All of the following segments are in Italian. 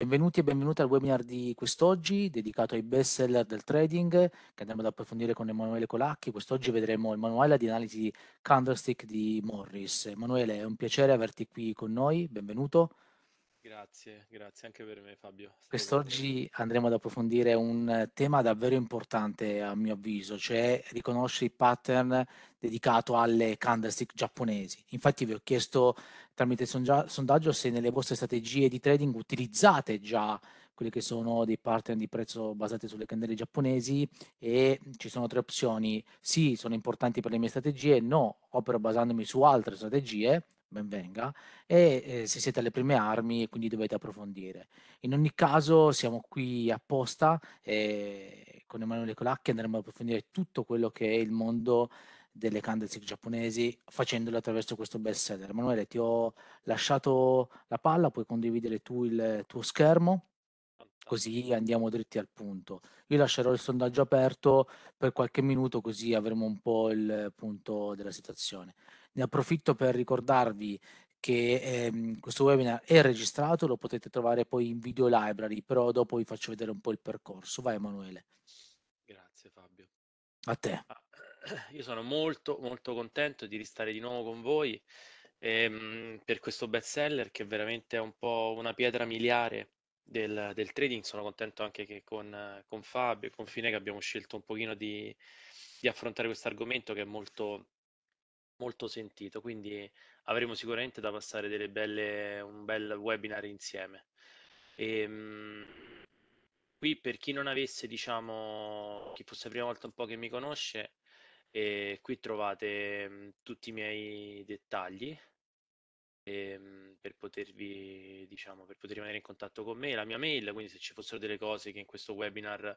Benvenuti e benvenuti al webinar di quest'oggi dedicato ai best seller del trading che andremo ad approfondire con Emanuele Colacchi. Quest'oggi vedremo il manuale di analisi candlestick di Morris. Emanuele, è un piacere averti qui con noi, benvenuto. Grazie, grazie anche per me Fabio. Quest'oggi andremo ad approfondire un tema davvero importante a mio avviso, cioè riconoscere i pattern dedicato alle candlestick giapponesi. Infatti vi ho chiesto tramite sondaggio se nelle vostre strategie di trading utilizzate già quelli che sono dei pattern di prezzo basati sulle candele giapponesi e ci sono tre opzioni. Sì, sono importanti per le mie strategie, no, opero basandomi su altre strategie ben venga, e eh, se siete alle prime armi e quindi dovete approfondire. In ogni caso siamo qui apposta eh, con Emanuele Colacchi andremo ad approfondire tutto quello che è il mondo delle candlestick giapponesi facendole attraverso questo best seller. Emanuele ti ho lasciato la palla, puoi condividere tu il tuo schermo così andiamo dritti al punto. Io lascerò il sondaggio aperto per qualche minuto così avremo un po' il punto della situazione. Ne approfitto per ricordarvi che ehm, questo webinar è registrato, lo potete trovare poi in video library, però dopo vi faccio vedere un po' il percorso. Vai Emanuele. Grazie Fabio. A te. Ah, io sono molto molto contento di ristare di nuovo con voi ehm, per questo best seller che veramente è un po' una pietra miliare del, del trading. Sono contento anche che con, con Fabio e con Fine abbiamo scelto un pochino di, di affrontare questo argomento che è molto molto sentito, quindi avremo sicuramente da passare delle belle, un bel webinar insieme. E, ehm, qui per chi non avesse, diciamo, chi fosse la prima volta un po' che mi conosce, eh, qui trovate tutti i miei dettagli e, ehm, per potervi, diciamo, per poter rimanere in contatto con me, la mia mail, quindi se ci fossero delle cose che in questo webinar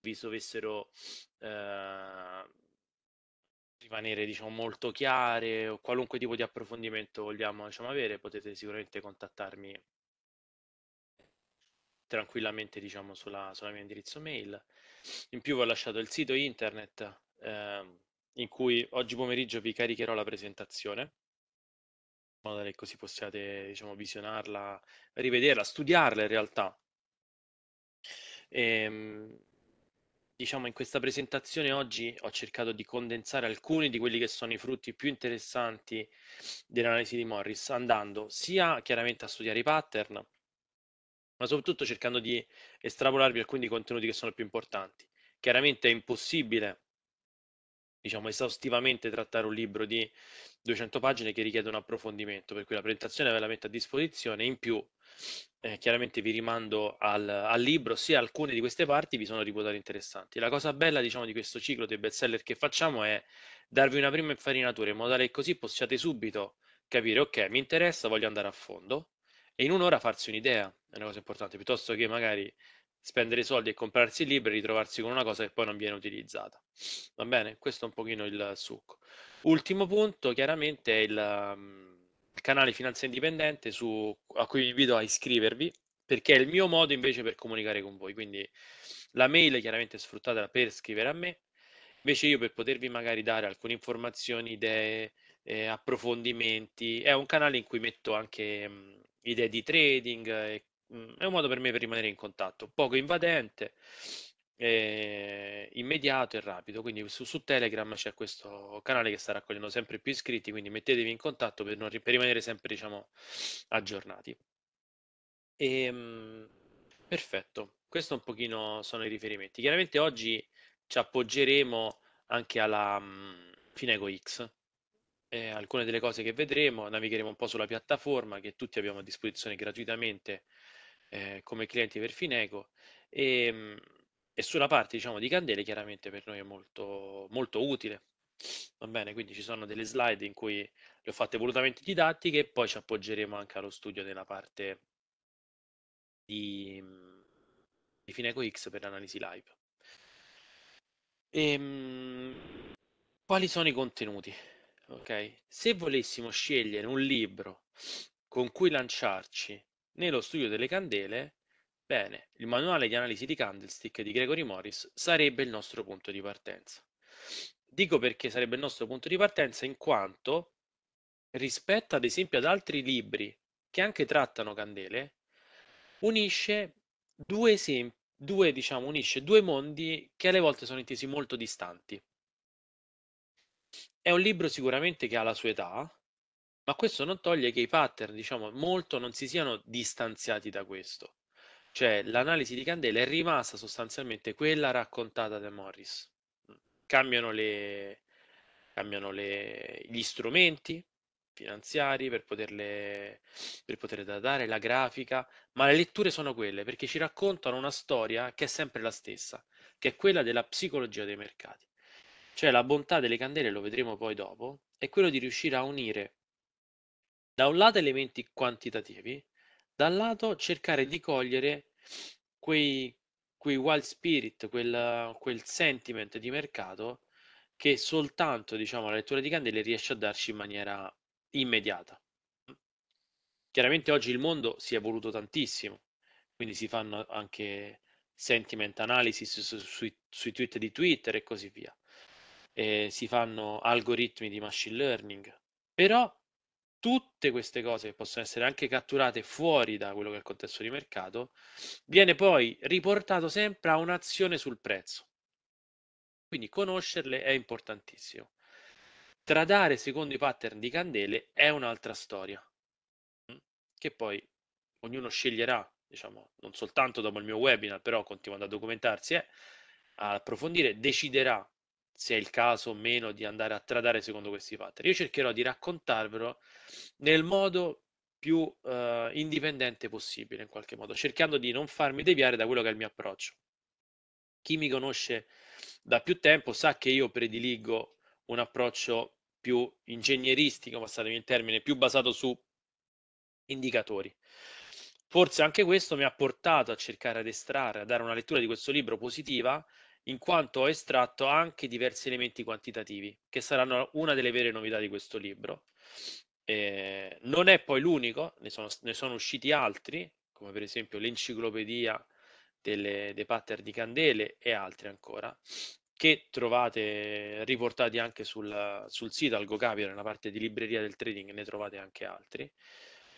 vi dovessero eh, rimanere diciamo, molto chiare o qualunque tipo di approfondimento vogliamo diciamo, avere, potete sicuramente contattarmi tranquillamente diciamo, sulla, sulla mia indirizzo mail. In più vi ho lasciato il sito internet eh, in cui oggi pomeriggio vi caricherò la presentazione, in modo che così possiate diciamo, visionarla, rivederla, studiarla in realtà. E, ehm, diciamo in questa presentazione oggi ho cercato di condensare alcuni di quelli che sono i frutti più interessanti dell'analisi di Morris, andando sia chiaramente a studiare i pattern, ma soprattutto cercando di estrapolarvi alcuni dei contenuti che sono più importanti. Chiaramente è impossibile diciamo, esaustivamente trattare un libro di 200 pagine che richiede un approfondimento, per cui la presentazione ve la metto a disposizione, in più eh, chiaramente vi rimando al, al, libro, se alcune di queste parti vi sono riputate interessanti. La cosa bella diciamo, di questo ciclo dei bestseller che facciamo è darvi una prima infarinatura in modo tale che così possiate subito capire, ok, mi interessa, voglio andare a fondo, e in un'ora farsi un'idea, è una cosa importante, piuttosto che magari spendere soldi e comprarsi il libro e ritrovarsi con una cosa che poi non viene utilizzata. Va bene, questo è un pochino il succo. Ultimo punto, chiaramente, è il, mm, il canale Finanza Indipendente su, a cui vi invito a iscrivervi, perché è il mio modo invece per comunicare con voi. Quindi la mail chiaramente sfruttata per scrivere a me, invece io per potervi magari dare alcune informazioni, idee, eh, approfondimenti. È un canale in cui metto anche mh, mm, idee di trading, eh, mh, mm, è un modo per me per rimanere in contatto, poco invadente eh, immediato e rapido. Quindi su, su, Telegram c'è questo canale che sta raccogliendo sempre più iscritti, quindi mettetevi in contatto per, non, per rimanere sempre diciamo, aggiornati. E, ehm, perfetto, questo un pochino sono i riferimenti. Chiaramente oggi ci appoggeremo anche alla mh, mhmm, Finego X. Eh, alcune delle cose che vedremo, navigheremo un po' sulla piattaforma che tutti abbiamo a disposizione gratuitamente eh, come clienti per Finego e ehm, mh, e sulla parte diciamo di candele chiaramente per noi è molto, molto utile. Va bene, quindi ci sono delle slide in cui le ho fatte volutamente didattiche e poi ci appoggeremo anche allo studio della parte di, di Fineco X per l'analisi live. E, ehm, quali sono i contenuti? ok Se volessimo scegliere un libro con cui lanciarci nello studio delle candele, Bene, il manuale di analisi di candlestick di Gregory Morris sarebbe il nostro punto di partenza. Dico perché sarebbe il nostro punto di partenza in quanto rispetto ad esempio ad altri libri che anche trattano candele, unisce due, due, diciamo, unisce due mondi che alle volte sono intesi molto distanti. È un libro sicuramente che ha la sua età, ma questo non toglie che i pattern, diciamo, molto non si siano distanziati da questo. Cioè, l'analisi di Candela è rimasta sostanzialmente quella raccontata da Morris. Mm. Cambiano, le, cambiano le, gli strumenti finanziari per, poterle, per poter datare, la grafica, ma le letture sono quelle perché ci raccontano una storia che è sempre la stessa, che è quella della psicologia dei mercati. Cioè, la bontà delle candele, lo vedremo poi dopo, è quello di riuscire a unire da un lato elementi quantitativi dal lato cercare di cogliere quei, quei wild spirit, quel, quel sentiment di mercato che soltanto diciamo, la lettura di candele riesce a darci in maniera immediata. Mm. Chiaramente oggi il mondo si è evoluto tantissimo, quindi si fanno anche sentiment analysis su, sui, sui tweet di Twitter e così via. E eh, si fanno algoritmi di machine learning, però tutte queste cose che possono essere anche catturate fuori da quello che è il contesto di mercato, viene poi riportato sempre a un'azione sul prezzo. Quindi conoscerle è importantissimo. Tradare secondo i pattern di candele è un'altra storia, mm, che poi ognuno sceglierà, diciamo, non soltanto dopo il mio webinar, però continuando a documentarsi e eh, a approfondire, deciderà se è il caso o meno di andare a tradare secondo questi pattern. Io cercherò di raccontarvelo nel modo più eh, indipendente possibile, in qualche modo, cercando di non farmi deviare da quello che è il mio approccio. Chi mi conosce da più tempo sa che io prediligo un approccio più ingegneristico, passatemi il termine, più basato su indicatori. Forse anche questo mi ha portato a cercare ad estrarre, a dare una lettura di questo libro positiva, in quanto ho estratto anche diversi elementi quantitativi, che saranno una delle vere novità di questo libro. Eh, non è poi l'unico, ne sono, ne sono, usciti altri, come per esempio l'enciclopedia delle, dei pattern di candele e altri ancora, che trovate riportati anche sul, sul sito AlgoCapio, nella parte di libreria del trading, ne trovate anche altri.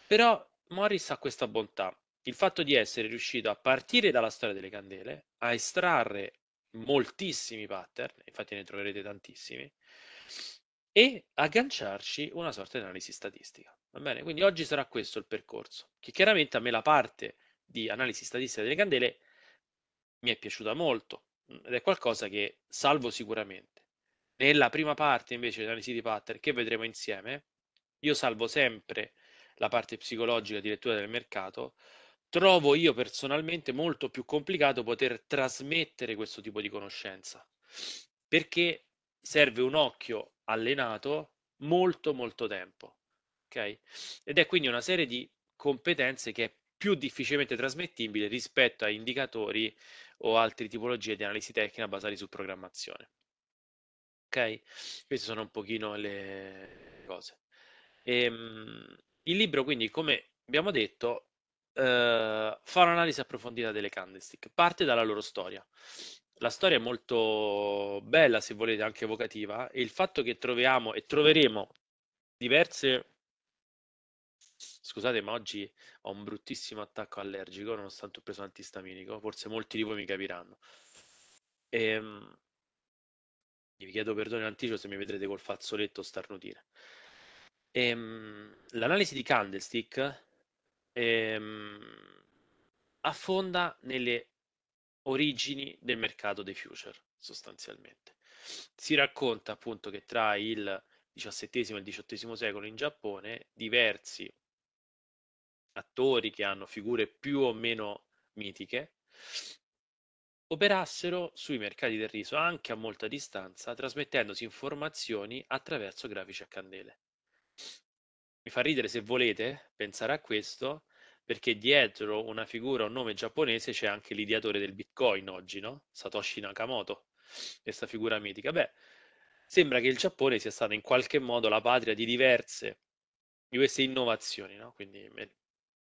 Però Morris ha questa bontà, il fatto di essere riuscito a partire dalla storia delle candele, a estrarre moltissimi pattern, infatti ne troverete tantissimi, e agganciarci una sorta di analisi statistica. Va bene? Quindi oggi sarà questo il percorso, che chiaramente a me la parte di analisi statistica delle candele mi è piaciuta molto mm, ed è qualcosa che salvo sicuramente. Nella prima parte invece di analisi di pattern che vedremo insieme, io salvo sempre la parte psicologica di lettura del mercato trovo io personalmente molto più complicato poter trasmettere questo tipo di conoscenza, perché serve un occhio allenato molto molto tempo, ok? Ed è quindi una serie di competenze che è più difficilmente trasmettibile rispetto a indicatori o altre tipologie di analisi tecnica basati su programmazione. Ok? Queste sono un pochino le cose. E, ehm, il libro quindi, come abbiamo detto, Uhm, fa un'analisi approfondita delle candlestick. Parte dalla loro storia. La storia è molto bella, se volete, anche evocativa, e il fatto che troviamo e troveremo diverse scusate, ma oggi ho un bruttissimo attacco allergico, nonostante ho preso antistaminico, forse molti di voi mi capiranno. E, ehm, vi chiedo perdono in anticipo se mi vedrete col fazzoletto starnutire. E, ehm, l'analisi di candlestick ehm, affonda nelle origini del mercato dei future, sostanzialmente. Si racconta appunto che tra il XVII e il XVIII secolo in Giappone diversi attori che hanno figure più o meno mitiche operassero sui mercati del riso anche a molta distanza, trasmettendosi informazioni attraverso grafici a candele. Mi fa ridere se volete pensare a questo, perché dietro una figura, un nome giapponese c'è anche l'ideatore del Bitcoin oggi, no? Satoshi Nakamoto, questa figura mitica. Beh, sembra che il Giappone sia stato in qualche modo la patria di diverse di queste innovazioni, no? Quindi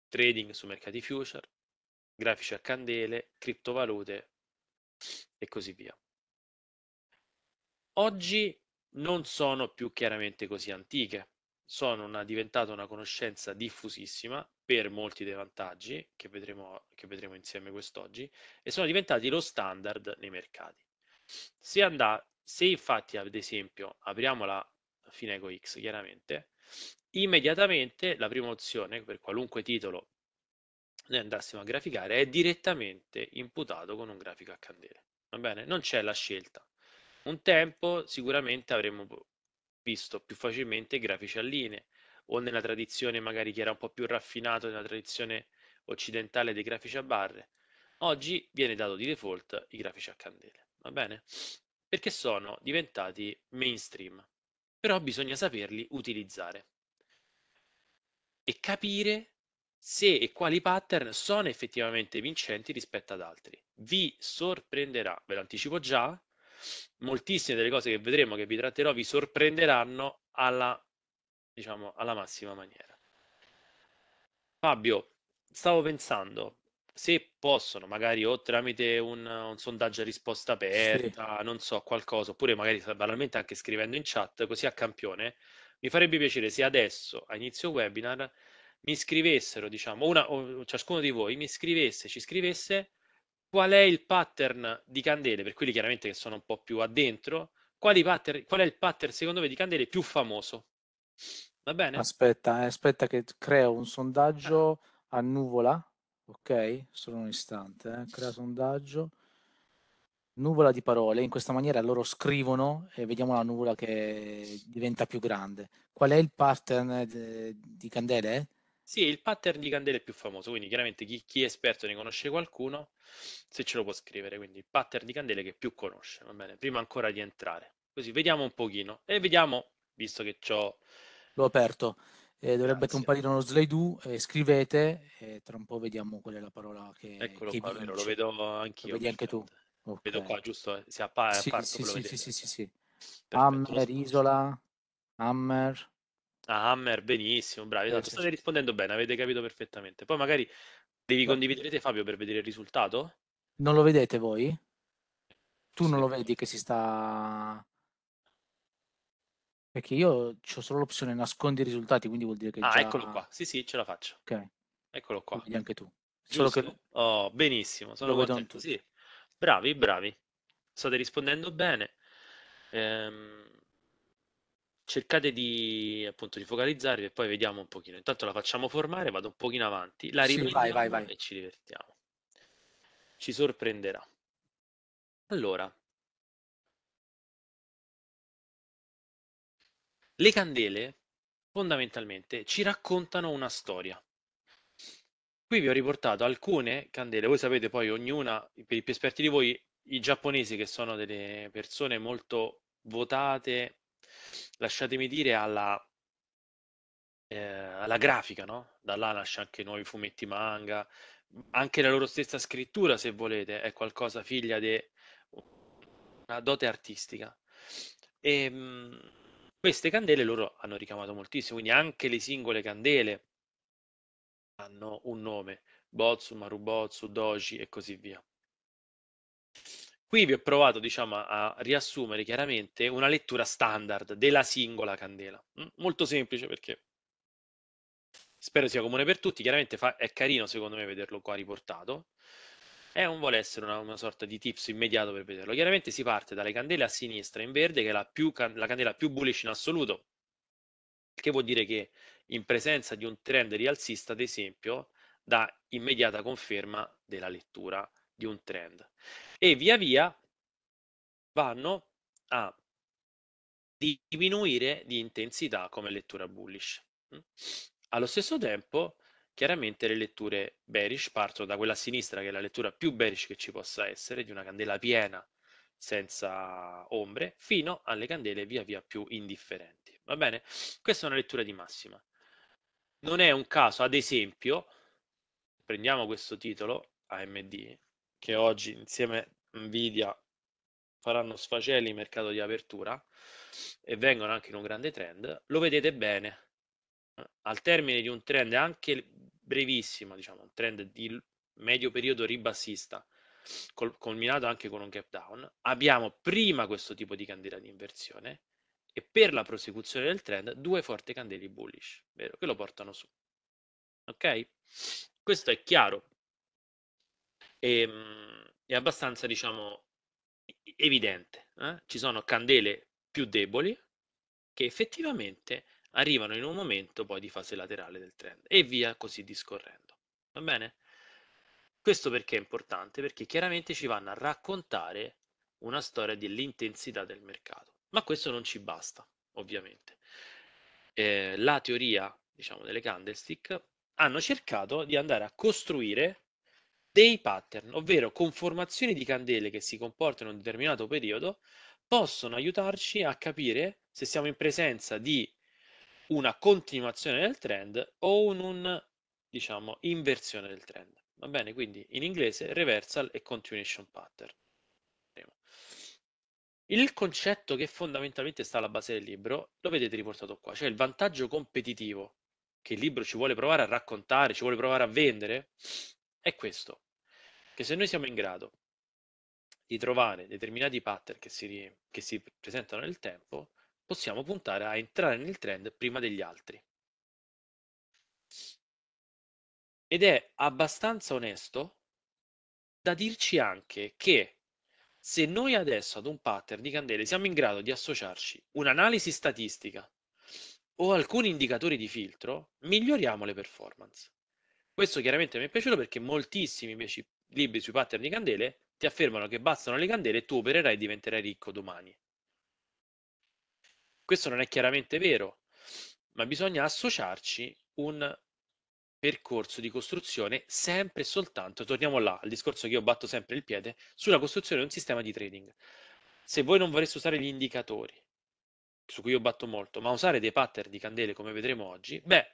trading su mercati future, grafici a candele, criptovalute e così via. Oggi non sono più chiaramente così antiche sono una, diventata una conoscenza diffusissima per molti dei vantaggi che vedremo, che vedremo insieme quest'oggi e sono diventati lo standard nei mercati. Se, andà, se infatti, ad esempio, apriamo la Fineco X, chiaramente, immediatamente la prima opzione per qualunque titolo noi andassimo a graficare è direttamente imputato con un grafico a candele. Va bene? Non c'è la scelta. Un tempo sicuramente avremmo visto più facilmente i grafici a linee o nella tradizione magari che era un po' più raffinato nella tradizione occidentale dei grafici a barre. Oggi viene dato di default i grafici a candele, va bene? Perché sono diventati mainstream. Però bisogna saperli utilizzare e capire se e quali pattern sono effettivamente vincenti rispetto ad altri. Vi sorprenderà, ve lo anticipo già, moltissime delle cose che vedremo, che vi tratterò, vi sorprenderanno alla, diciamo, alla massima maniera. Fabio, stavo pensando, se possono, magari o tramite un, un sondaggio a risposta aperta, sì. non so, qualcosa, oppure magari banalmente anche scrivendo in chat, così a campione, mi farebbe piacere se adesso, a inizio webinar, mi scrivessero, diciamo, una, o ciascuno di voi mi scrivesse, ci scrivesse qual è il pattern di candele, per quelli chiaramente che sono un po' più addentro, pattern, qual è il pattern secondo me di candele più famoso? Va bene? Aspetta, eh, aspetta che creo un sondaggio a nuvola, ok? Solo un istante, eh. crea sondaggio, nuvola di parole, in questa maniera loro scrivono e vediamo la nuvola che diventa più grande. Qual è il pattern eh, de, di candele? Sì, il pattern di candele è più famoso, quindi chiaramente chi, chi è esperto ne conosce qualcuno, se ce lo può scrivere, quindi il pattern di candele che più conosce, va bene, prima ancora di entrare. Così vediamo un pochino e vediamo, visto che ho... L'ho aperto, eh, dovrebbe Grazie. comparire uno slide eh, scrivete e tra un po' vediamo qual è la parola che... Eccolo che qua, vero, lo vedo anch'io. Lo vedi anche tu. Okay. Vedo qua, giusto? Si appare. sì, parto, sì, sì, sì, sì, sì, sì, Hammer, Isola, Hammer... Ah, Hammer, benissimo, bravi. Esatto. State rispondendo bene, avete capito perfettamente. Poi magari devi condividere Fabio per vedere il risultato. Non lo vedete voi? Tu sì. non lo vedi che si sta... Perché io ho solo l'opzione nascondi i risultati, quindi vuol dire che... Ah, già... eccolo qua. Sì, sì, ce la faccio. Ok. Eccolo qua. Lo anche tu. Solo che... Oh, benissimo, sono lo contento. Sì. Bravi, bravi. State rispondendo bene. Ehm cercate di, appunto, di focalizzarvi e poi vediamo un pochino. Intanto la facciamo formare, vado un pochino avanti, la sì, vai, vai, vai. e ci divertiamo. Ci sorprenderà. Allora, le candele fondamentalmente ci raccontano una storia. Qui vi ho riportato alcune candele, voi sapete poi ognuna, per i più esperti di voi, i giapponesi che sono delle persone molto votate lasciatemi dire, alla, eh, alla grafica, no? Da là nasce anche nuovi fumetti manga, anche la loro stessa scrittura, se volete, è qualcosa figlia di una dote artistica. E ehm, mh, queste candele loro hanno ricamato moltissimo, quindi anche le singole candele hanno un nome, Botsu, Marubotsu, Doji e così via. Qui vi ho provato, diciamo, a riassumere chiaramente una lettura standard della singola candela. Mm, molto semplice perché spero sia comune per tutti. Chiaramente fa, è carino, secondo me, vederlo qua riportato. E non vuole essere una, una, sorta di tips immediato per vederlo. Chiaramente si parte dalle candele a sinistra in verde, che è la, più, la candela più bullish in assoluto, che vuol dire che in presenza di un trend rialzista, ad esempio, dà immediata conferma della lettura di un trend e via via vanno a diminuire di intensità come lettura bullish. Allo stesso tempo, chiaramente le letture bearish partono da quella a sinistra, che è la lettura più bearish che ci possa essere, di una candela piena senza ombre, fino alle candele via via più indifferenti. Va bene? Questa è una lettura di massima. Non è un caso, ad esempio, prendiamo questo titolo AMD, che oggi insieme Nvidia faranno sfacelli il mercato di apertura e vengono anche in un grande trend, lo vedete bene. Eh, al termine di un trend anche brevissimo, diciamo, un trend di medio periodo ribassista, col- culminato anche con un gap down, abbiamo prima questo tipo di candela di inversione e per la prosecuzione del trend due forti candeli bullish, vero? Che lo portano su. Ok? Questo è chiaro. Ehm è abbastanza, diciamo, evidente. Eh? Ci sono candele più deboli che effettivamente arrivano in un momento poi di fase laterale del trend e via così discorrendo. Va bene? Questo perché è importante? Perché chiaramente ci vanno a raccontare una storia dell'intensità del mercato, ma questo non ci basta, ovviamente. Eh, la teoria, diciamo, delle candlestick hanno cercato di andare a costruire dei pattern, ovvero conformazioni di candele che si comportano in un determinato periodo, possono aiutarci a capire se siamo in presenza di una continuazione del trend o un, diciamo, inversione del trend. Va bene, quindi in inglese reversal e continuation pattern. Il concetto che fondamentalmente sta alla base del libro lo vedete riportato qua, cioè il vantaggio competitivo che il libro ci vuole provare a raccontare, ci vuole provare a vendere, è questo che se noi siamo in grado di trovare determinati pattern che si, che si presentano nel tempo, possiamo puntare a entrare nel trend prima degli altri. Ed è abbastanza onesto da dirci anche che se noi adesso ad un pattern di candele siamo in grado di associarci un'analisi statistica o alcuni indicatori di filtro, miglioriamo le performance. Questo chiaramente mi è piaciuto perché moltissimi miei, libri sui pattern di candele ti affermano che bastano le candele e tu opererai e diventerai ricco domani. Questo non è chiaramente vero, ma bisogna associarci un percorso di costruzione sempre e soltanto, torniamo là al discorso che io batto sempre il piede, sulla costruzione di un sistema di trading. Se voi non vorreste usare gli indicatori, su cui io batto molto, ma usare dei pattern di candele come vedremo oggi, beh,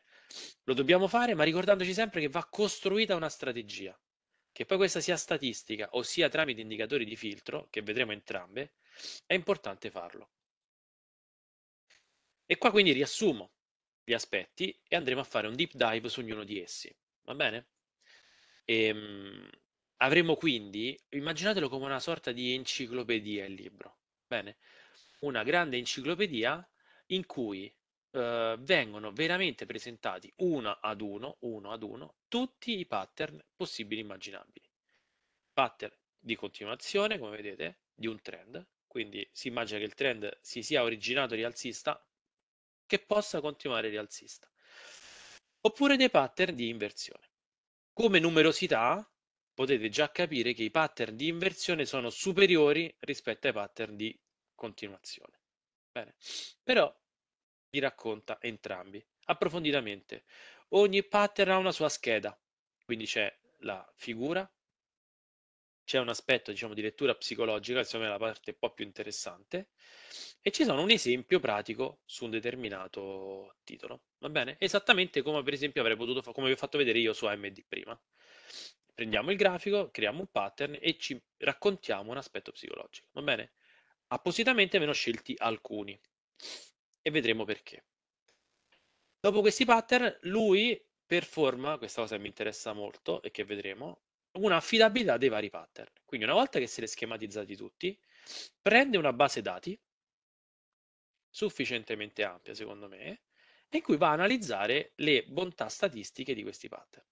lo dobbiamo fare, ma ricordandoci sempre che va costruita una strategia. Che poi questa sia statistica, o sia tramite indicatori di filtro, che vedremo entrambe, è importante farlo. E qua quindi riassumo gli aspetti e andremo a fare un deep dive su ognuno di essi. Va bene? E, ehm, avremo quindi, immaginatelo come una sorta di enciclopedia il libro, bene? Una grande enciclopedia in cui eh, vengono veramente presentati uno ad uno, uno ad uno, tutti i pattern possibili immaginabili. Pattern di continuazione, come vedete, di un trend, quindi si immagina che il trend si sia originato rialzista, che possa continuare rialzista. Oppure dei pattern di inversione. Come numerosità potete già capire che i pattern di inversione sono superiori rispetto ai pattern di continuazione. Bene. Però li racconta entrambi approfonditamente. Ogni pattern ha una sua scheda, quindi c'è la figura, c'è un aspetto diciamo, di lettura psicologica, insomma è la parte un po' più interessante, e ci sono un esempio pratico su un determinato titolo, va bene? Esattamente come per esempio avrei potuto, fare, come vi ho fatto vedere io su AMD prima. Prendiamo il grafico, creiamo un pattern e ci raccontiamo un aspetto psicologico, va bene? Appositamente me ne ho scelti alcuni e vedremo perché. Dopo questi pattern, lui performa, questa cosa mi interessa molto e che vedremo, una affidabilità dei vari pattern. Quindi una volta che se siete schematizzati tutti, prende una base dati sufficientemente ampia, secondo me, in cui va a analizzare le bontà statistiche di questi pattern.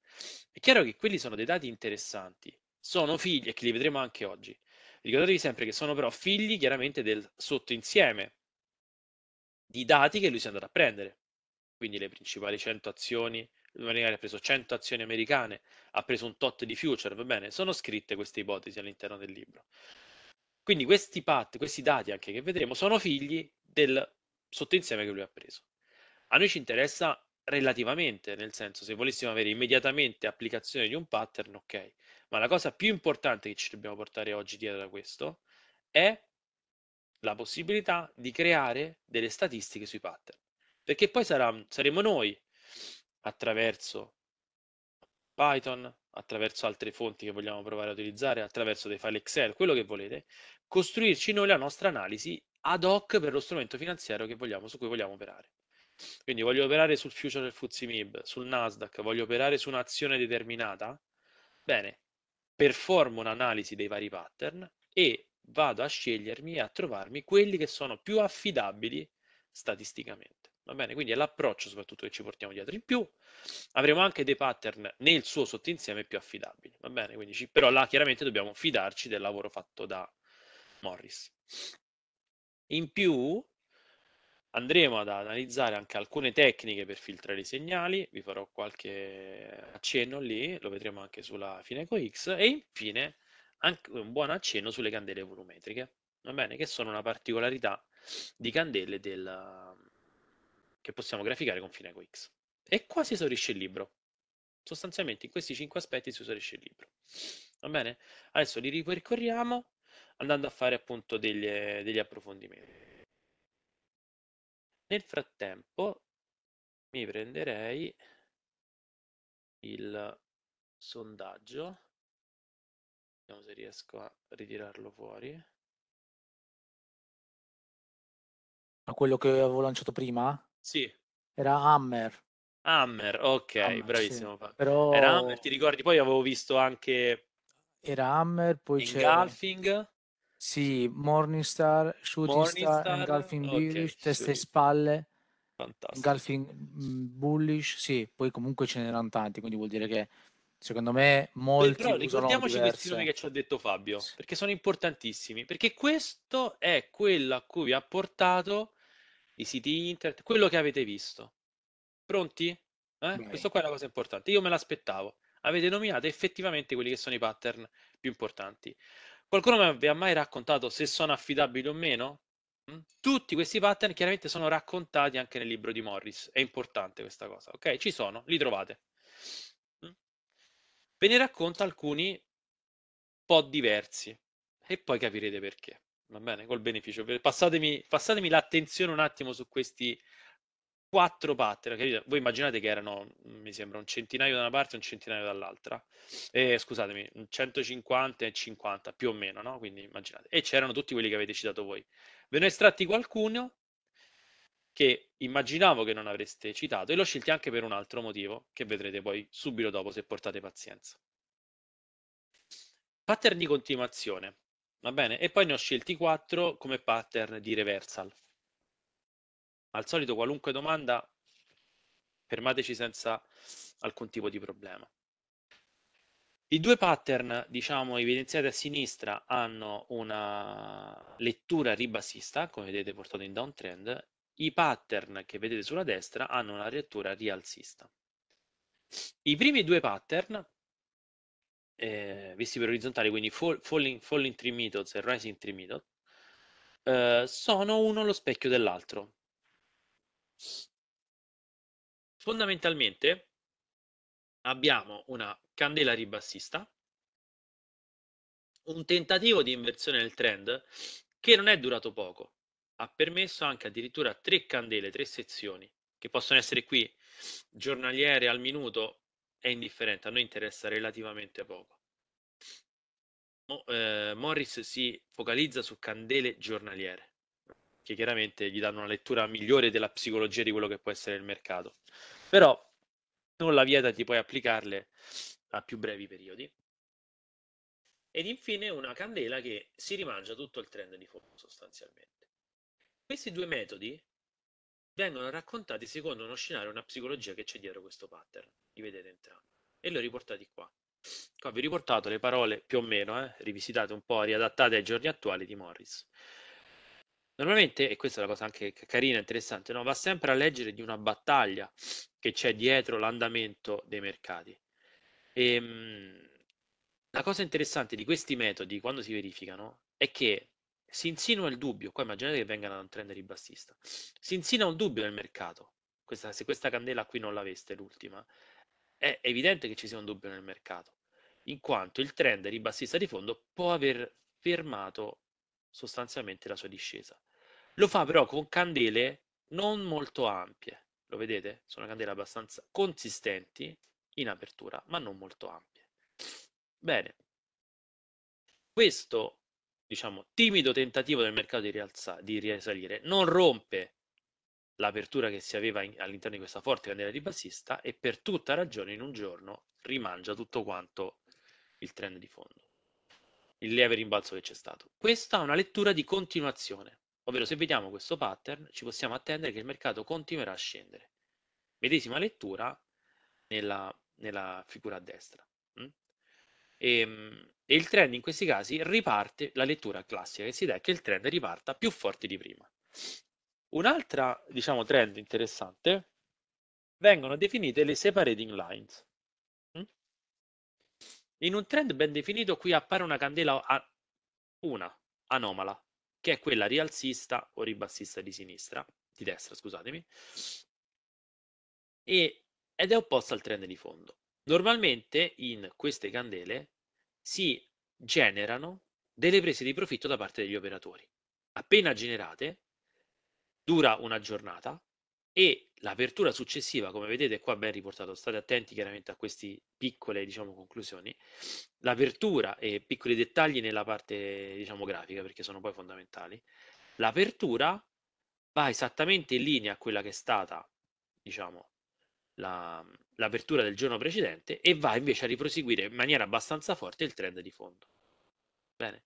È chiaro che quelli sono dei dati interessanti, sono figli, e che li vedremo anche oggi. Ricordatevi sempre che sono però figli chiaramente del sottoinsieme di dati che lui si è andato a prendere. Quindi le principali 100 azioni, magari ha preso 100 azioni americane, ha preso un tot di future, va bene, sono scritte queste ipotesi all'interno del libro. Quindi questi pat, questi dati anche che vedremo, sono figli del sottoinsieme che lui ha preso. A noi ci interessa relativamente, nel senso se volessimo avere immediatamente applicazione di un pattern, ok, ma la cosa più importante che ci dobbiamo portare oggi dietro da questo è la possibilità di creare delle statistiche sui pattern. Perché poi sarà, saremo noi, attraverso Python, attraverso altre fonti che vogliamo provare a utilizzare, attraverso dei file Excel, quello che volete, costruirci noi la nostra analisi ad hoc per lo strumento finanziario vogliamo, su cui vogliamo operare. Quindi voglio operare sul future del FTSE MIB, sul Nasdaq, voglio operare su un'azione determinata? Bene, performo un'analisi dei vari pattern e vado a scegliermi e a trovarmi quelli che sono più affidabili statisticamente. Va bene, quindi è l'approccio soprattutto che ci portiamo dietro. In più avremo anche dei pattern nel suo sottoinsieme più affidabili. Va bene, quindi ci, però là chiaramente dobbiamo fidarci del lavoro fatto da Morris. In più andremo ad analizzare anche alcune tecniche per filtrare i segnali, vi farò qualche accenno lì, lo vedremo anche sulla Fineco X e infine anche un buon accenno sulle candele volumetriche, va bene? che sono una particolarità di candele del, che possiamo graficare con Fineco X. E qua si esaurisce il libro. Sostanzialmente in questi cinque aspetti si esaurisce il libro. Va bene? Adesso li ripercorriamo andando a fare appunto degli, degli approfondimenti. Nel frattempo mi prenderei il sondaggio vediamo se riesco a ritirarlo fuori a quello che avevo lanciato prima? sì era Hammer Hammer, ok, Hammer, bravissimo. Sì. Però... Era Hammer, ti ricordi? Poi avevo visto anche... Era Hammer, poi c'era Engulfing? Sì, Morningstar, Shooting Morningstar, Star, okay, Bullish, Testa sì. e Spalle, Fantastico. Engulfing mm, Bullish, sì, poi comunque ce n'erano tanti, quindi vuol dire che Secondo me molti Però ricordiamoci questi nomi che ci ha detto Fabio, perché sono importantissimi, perché questo è quello a cui vi ha portato i siti internet, quello che avete visto. Pronti? Eh? Questo qua è la cosa importante. Io me l'aspettavo. Avete nominato effettivamente quelli che sono i pattern più importanti. Qualcuno mi ha mai raccontato se sono affidabili o meno? Mm? Tutti questi pattern chiaramente sono raccontati anche nel libro di Morris. È importante questa cosa, ok? Ci sono, li trovate. Ve ne racconta alcuni un po' diversi e poi capirete perché. Va bene, col beneficio. Passatemi, passatemi l'attenzione un attimo su questi quattro pattern. Capito? Voi immaginate che erano, mm, mi sembra, un centinaio da una parte e un centinaio dall'altra. Eh, scusatemi, 150 e 50 più o meno, no? Quindi immaginate. E c'erano tutti quelli che avete citato voi. Ve ne ho estratti qualcuno che immaginavo che non avreste citato e l'ho scelti anche per un altro motivo che vedrete poi subito dopo se portate pazienza. Pattern di continuazione, va bene? E poi ne ho scelti quattro come pattern di reversal. Al solito qualunque domanda fermateci senza alcun tipo di problema. I due pattern, diciamo, evidenziati a sinistra hanno una lettura ribassista, come vedete portato in downtrend, i pattern che vedete sulla destra hanno una lettura rialzista. I primi due pattern, eh, visti per orizzontali, quindi fall, falling, falling Tree Methods e Rising Tree Method, eh, sono uno lo specchio dell'altro. Fondamentalmente abbiamo una candela ribassista, un tentativo di inversione del trend che non è durato poco, ha permesso anche addirittura tre candele, tre sezioni, che possono essere qui giornaliere al minuto, è indifferente, a noi interessa relativamente poco. Mo, eh, Morris si focalizza su candele giornaliere, che chiaramente gli danno una lettura migliore della psicologia di quello che può essere il mercato. Però non la vieta di poi applicarle a più brevi periodi. Ed infine una candela che si rimangia tutto il trend di fondo sostanzialmente. Questi due metodi vengono raccontati secondo uno scenario, una psicologia che c'è dietro questo pattern. Li vedete entrambi. E li ho riportati qua. Qua vi ho riportato le parole più o meno, eh, rivisitate un po', riadattate ai giorni attuali di Morris. Normalmente, e questa è la cosa anche carina, e interessante, no? va sempre a leggere di una battaglia che c'è dietro l'andamento dei mercati. E, ehm, mh, la cosa interessante di questi metodi, quando si verificano, è che si insinua il dubbio, qua immaginate che vengano a un il bassista, si insinua un dubbio nel mercato, questa, se questa candela qui non l'aveste l'ultima, è evidente che ci sia un dubbio nel mercato, in quanto il trend ribassista di fondo può aver fermato sostanzialmente la sua discesa. Lo fa però con candele non molto ampie, lo vedete? Sono candele abbastanza consistenti in apertura, ma non molto ampie. Bene, questo diciamo, timido tentativo del mercato di, rialza, di risalire, non rompe l'apertura che si aveva in, all'interno di questa forte candela ribassista e per tutta ragione in un giorno rimangia tutto quanto il trend di fondo, il lieve rimbalzo che c'è stato. Questa è una lettura di continuazione, ovvero se vediamo questo pattern ci possiamo attendere che il mercato continuerà a scendere. Medesima lettura nella, nella figura a destra. E, ehm, e il trend in questi casi riparte la lettura classica che si dà è che il trend riparta più forte di prima. Un'altra, diciamo, trend interessante vengono definite le separating lines. Mm? In un trend ben definito qui appare una candela a una anomala, che è quella rialzista o ribassista di sinistra, di destra, scusatemi, e, ed è opposta al trend di fondo. Normalmente in queste candele si generano delle prese di profitto da parte degli operatori. Appena generate, dura una giornata e l'apertura successiva, come vedete qua ben riportato, state attenti chiaramente a queste piccole diciamo, conclusioni, l'apertura e piccoli dettagli nella parte diciamo, grafica perché sono poi fondamentali, l'apertura va esattamente in linea a quella che è stata diciamo, la, l'apertura del giorno precedente e va invece a riproseguire in maniera abbastanza forte il trend di fondo. Bene.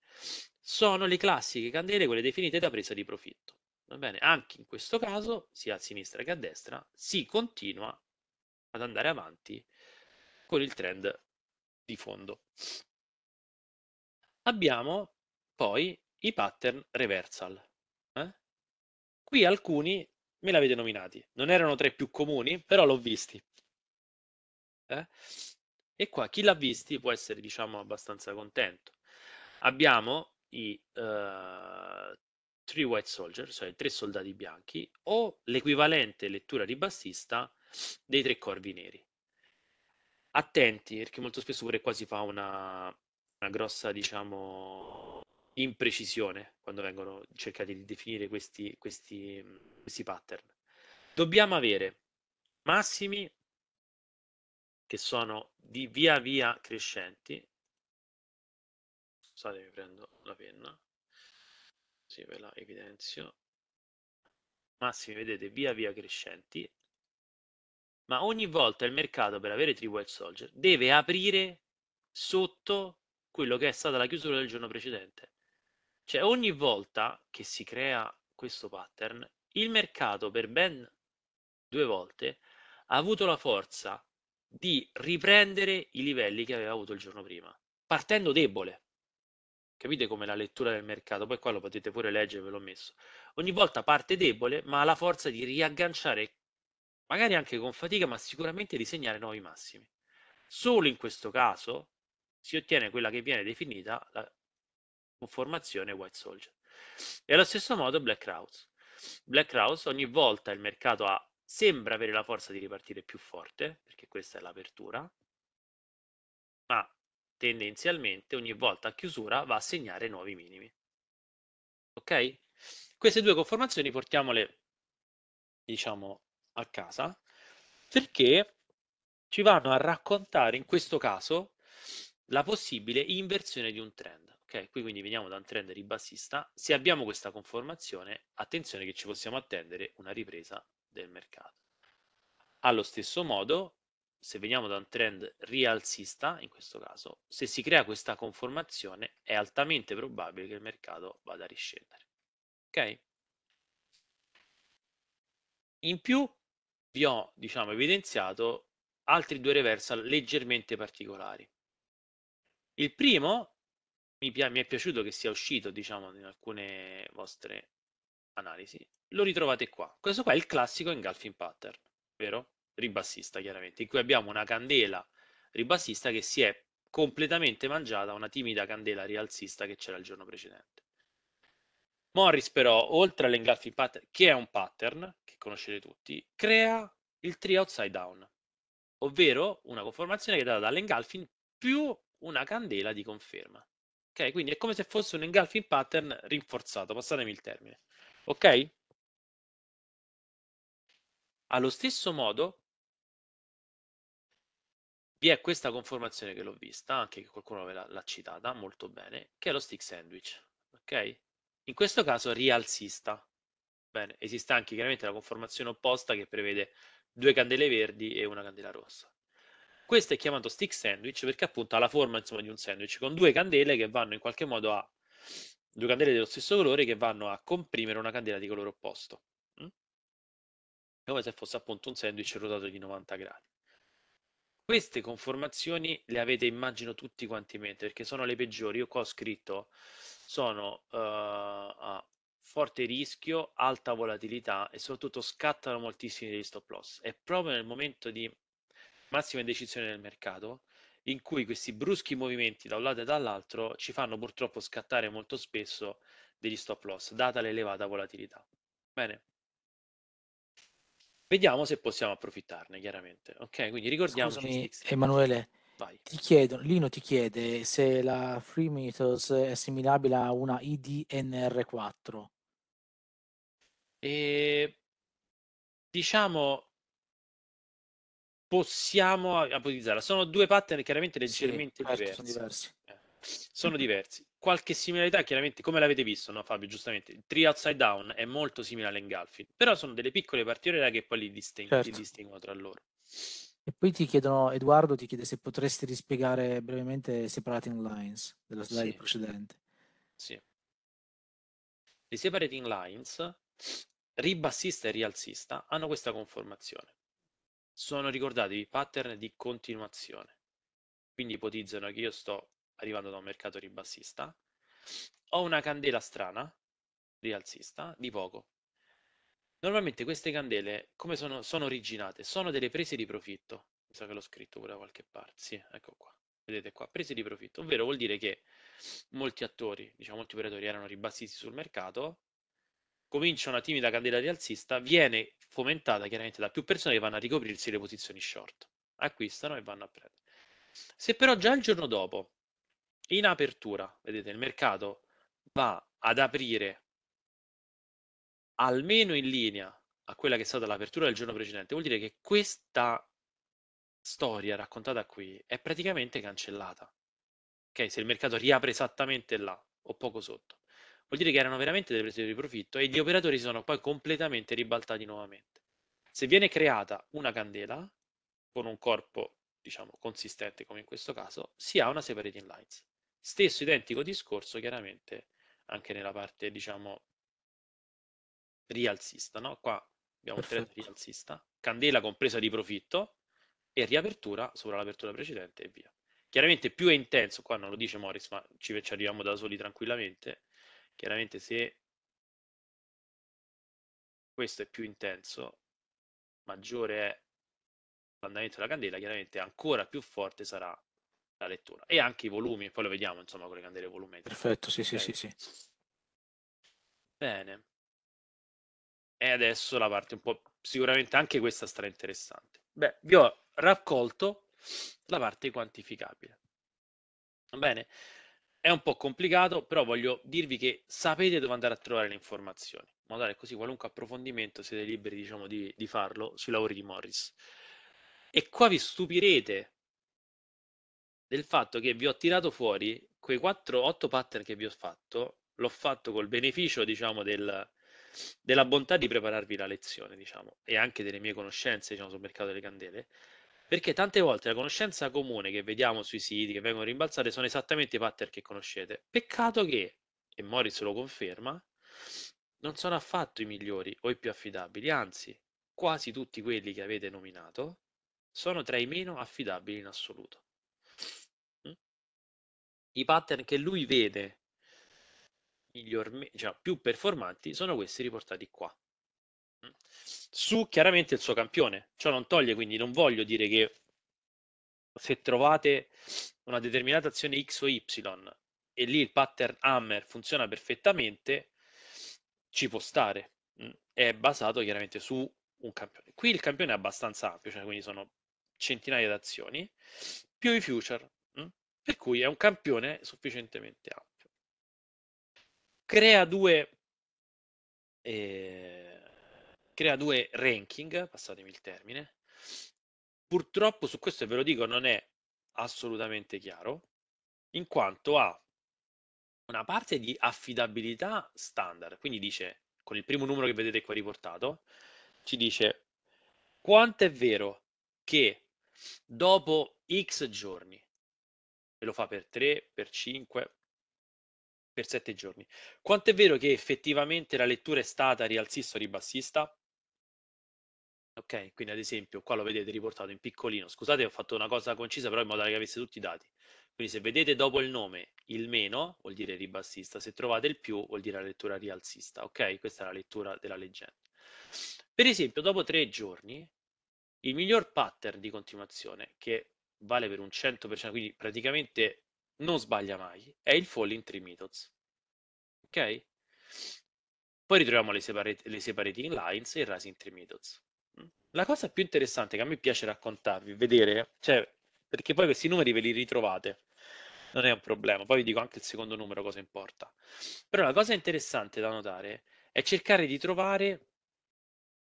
Sono le classiche candele, quelle definite da presa di profitto. Va bene? Anche in questo caso, sia a sinistra che a destra, si continua ad andare avanti con il trend di fondo. Abbiamo poi i pattern reversal. Eh? Qui alcuni Me l'avete nominati. Non erano tra i più comuni, però l'ho visti. Eh? E qua chi l'ha visti può essere, diciamo, abbastanza contento. Abbiamo i uh, three white Soldier, cioè tre soldati bianchi, o l'equivalente lettura ribassista dei tre corvi neri. Attenti, perché molto spesso pure qua si fa una, una grossa, diciamo, imprecisione quando vengono cercati di definire questi, questi, questi pattern. Dobbiamo avere massimi che sono di via via crescenti. Scusate, mi prendo la penna, così ve la evidenzio. Massimi, vedete, via via crescenti. Ma ogni volta il mercato per avere Tree Soldier deve aprire sotto quello che è stata la chiusura del giorno precedente. Cioè ogni volta che si crea questo pattern, il mercato per ben due volte ha avuto la forza di riprendere i livelli che aveva avuto il giorno prima, partendo debole. Capite come la lettura del mercato? Poi qua lo potete pure leggere, ve l'ho messo. Ogni volta parte debole, ma ha la forza di riagganciare, magari anche con fatica, ma sicuramente di segnare nuovi massimi. Solo in questo caso si ottiene quella che viene definita la formazione White Soldier. E allo stesso modo Black Rouse. Black Rouse ogni volta il mercato ha, sembra avere la forza di ripartire più forte, perché questa è l'apertura, ma tendenzialmente ogni volta a chiusura va a segnare nuovi minimi. Ok? Queste due conformazioni portiamole, diciamo, a casa, perché ci vanno a raccontare in questo caso la possibile inversione di un trend. Qui quindi veniamo da un trend ribassista. Se abbiamo questa conformazione, attenzione che ci possiamo attendere una ripresa del mercato. Allo stesso modo, se veniamo da un trend rialzista, in questo caso, se si crea questa conformazione, è altamente probabile che il mercato vada a riscendere. Ok? In più vi ho, diciamo, evidenziato altri due reversal leggermente particolari. Il primo mi, pi- mi è piaciuto che sia uscito, diciamo, in alcune vostre analisi, lo ritrovate qua. Questo qua è il classico engulfing pattern, vero? Ribassista, chiaramente, in cui abbiamo una candela ribassista che si è completamente mangiata una timida candela rialzista che c'era il giorno precedente. Morris però, oltre all'engulfing pattern, che è un pattern che conoscete tutti, crea il tree outside down, ovvero una conformazione che è data dall'engulfing più una candela di conferma. Ok, quindi è come se fosse un engulfing pattern rinforzato, passatemi il termine. Ok? Allo stesso modo vi è questa conformazione che l'ho vista, anche che qualcuno ve l'ha, citata molto bene, che è lo stick sandwich. Ok? In questo caso rialzista. Bene, esiste anche chiaramente la conformazione opposta che prevede due candele verdi e una candela rossa. Questo è chiamato stick sandwich perché appunto ha la forma insomma, di un sandwich con due candele che vanno in qualche modo a due candele dello stesso colore che vanno a comprimere una candela di colore opposto. Mm? Come se fosse appunto un sandwich rotato di 90 gradi. Queste conformazioni le avete immagino tutti quanti in mente perché sono le peggiori. Io qua ho scritto sono uh, a forte rischio, alta volatilità e soprattutto scattano moltissimi degli stop loss. è proprio nel momento di massima indecisione del mercato, in cui questi bruschi movimenti da un lato e dall'altro ci fanno purtroppo scattare molto spesso degli stop loss, data l'elevata volatilità. Bene. Vediamo se possiamo approfittarne, chiaramente. Ok, quindi ricordiamoci... Scusami, Emanuele, Vai. ti chiedo, Lino ti chiede se la Free Freemethos è assimilabile a una IDNR4. E... Ehm, diciamo, possiamo ipotizzarla. Sono due pattern chiaramente leggermente certo, sì, diversi. Sono diversi. Eh. sono diversi. Qualche similarità, chiaramente, come l'avete visto, no, Fabio? Giustamente, il Tree Outside Down è molto simile all'Engulfing, però sono delle piccole particolarità che poi li, disting- certo. li distinguono tra loro. E poi ti chiedono, Edoardo ti chiede se potresti rispiegare brevemente Separating Lines della slide sì. precedente. Sì. Le Separating Lines, ribassista e rialzista, hanno questa conformazione sono ricordati pattern di continuazione. Quindi ipotizzano che io sto arrivando da un mercato ribassista, ho una candela strana, rialzista, di poco. Normalmente queste candele, come sono, sono originate? Sono delle prese di profitto. Mi sa che l'ho scritto pure da qualche parte. Sì, ecco qua. Vedete qua, prese di profitto, ovvero vuol dire che molti attori, diciamo molti operatori erano ribassisti sul mercato, comincia una timida candela rialzista, viene fomentata chiaramente da più persone che vanno a ricoprirsi le posizioni short, acquistano e vanno a prendere. Se però già il giorno dopo, in apertura, vedete, il mercato va ad aprire almeno in linea a quella che è stata l'apertura del giorno precedente, vuol dire che questa storia raccontata qui è praticamente cancellata. Ok, se il mercato riapre esattamente là o poco sotto vuol dire che erano veramente delle prese di profitto e gli operatori si sono poi completamente ribaltati nuovamente. Se viene creata una candela con un corpo, diciamo, consistente come in questo caso, si ha una separating lines. Stesso identico discorso chiaramente anche nella parte, diciamo, rialzista, no? Qua abbiamo Perfetto. un trend rialzista, candela con presa di profitto e riapertura sopra l'apertura precedente e via. Chiaramente più è intenso, qua non lo dice Morris, ma ci, ci arriviamo da soli tranquillamente, Chiaramente se questo è più intenso, maggiore è l'andamento della candela, chiaramente ancora più forte sarà la lettura. E anche i volumi, poi lo vediamo insomma con le candele volumetriche. Perfetto, sì, okay. sì, sì, sì. Bene. E adesso la parte un po' sicuramente anche questa sarà interessante. Beh, vi ho raccolto la parte quantificabile. Va bene? È un po' complicato, però voglio dirvi che sapete dove andare a trovare le informazioni, in modo tale così qualunque approfondimento siete liberi diciamo, di, di farlo sui lavori di Morris. E qua vi stupirete del fatto che vi ho tirato fuori quei 4-8 pattern che vi ho fatto, l'ho fatto col beneficio, diciamo, del, della bontà di prepararvi la lezione, diciamo, e anche delle mie conoscenze, diciamo, sul mercato delle candele. Perché tante volte la conoscenza comune che vediamo sui siti, che vengono rimbalzate, sono esattamente i pattern che conoscete. Peccato che, e Moritz lo conferma, non sono affatto i migliori o i più affidabili, anzi, quasi tutti quelli che avete nominato sono tra i meno affidabili in assoluto. Mm? I pattern che lui vede migliorme- cioè più performanti sono questi riportati qua su chiaramente il suo campione. Ciò non toglie, quindi non voglio dire che se trovate una determinata azione X o Y e lì il pattern hammer funziona perfettamente, ci può stare. Mm. È basato chiaramente su un campione. Qui il campione è abbastanza ampio, cioè quindi sono centinaia di azioni, più i future, mm. per cui è un campione sufficientemente ampio. Crea due... Eh crea due ranking, passatemi il termine. Purtroppo su questo, ve lo dico, non è assolutamente chiaro, in quanto ha una parte di affidabilità standard, quindi dice, con il primo numero che vedete qua riportato, ci dice quanto è vero che dopo x giorni, e lo fa per 3, per 5, per 7 giorni, quanto è vero che effettivamente la lettura è stata rialzista o ribassista? Ok, quindi ad esempio qua lo vedete riportato in piccolino. Scusate, ho fatto una cosa concisa, però in modo tale che avesse tutti i dati. Quindi se vedete dopo il nome il meno, vuol dire ribassista, se trovate il più vuol dire la lettura rialzista, ok? Questa è la lettura della leggenda. Per esempio, dopo tre giorni, il miglior pattern di continuazione, che vale per un 100%, quindi praticamente non sbaglia mai, è il Falling 3 Methods, ok? Poi ritroviamo le separate, in lines e il Rising 3 Methods. La cosa più interessante che a me piace raccontarvi, vedere, cioè, perché poi questi numeri ve li ritrovate, non è un problema, poi vi dico anche il secondo numero cosa importa. Però la cosa interessante da notare è cercare di trovare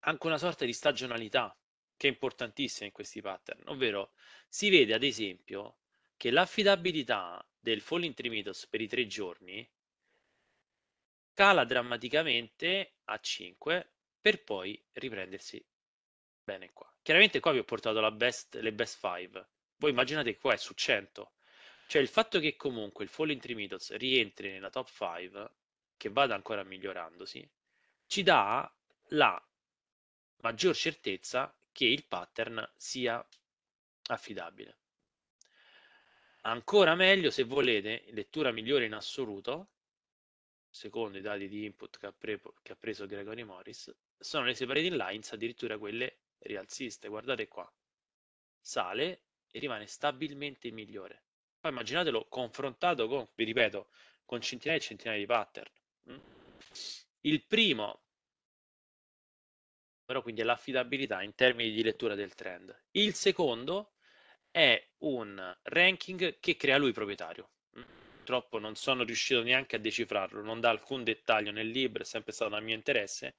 anche una sorta di stagionalità, che è importantissima in questi pattern, ovvero si vede ad esempio che l'affidabilità del Falling Trimitos per i tre giorni cala drammaticamente a 5 per poi riprendersi bene qua. Chiaramente qua vi ho portato best, le best 5. Voi immaginate che qua è su 100. Cioè il fatto che comunque il Falling 3 Meadows rientri nella top 5, che vada ancora migliorandosi, ci dà la maggior certezza che il pattern sia affidabile. Ancora meglio se volete lettura migliore in assoluto, secondo i dati di input che ha, pre- che ha preso Gregory Morris, sono le separate lines, addirittura quelle rialziste, guardate qua, sale e rimane stabilmente il migliore. Poi immaginatelo confrontato con, vi ripeto, con centinaia e centinaia di pattern. Mm. Il primo, però quindi è l'affidabilità in termini di lettura del trend. Il secondo è un ranking che crea lui proprietario. Mm. Purtroppo non sono riuscito neanche a decifrarlo, non dà alcun dettaglio nel libro, è sempre stato nel mio interesse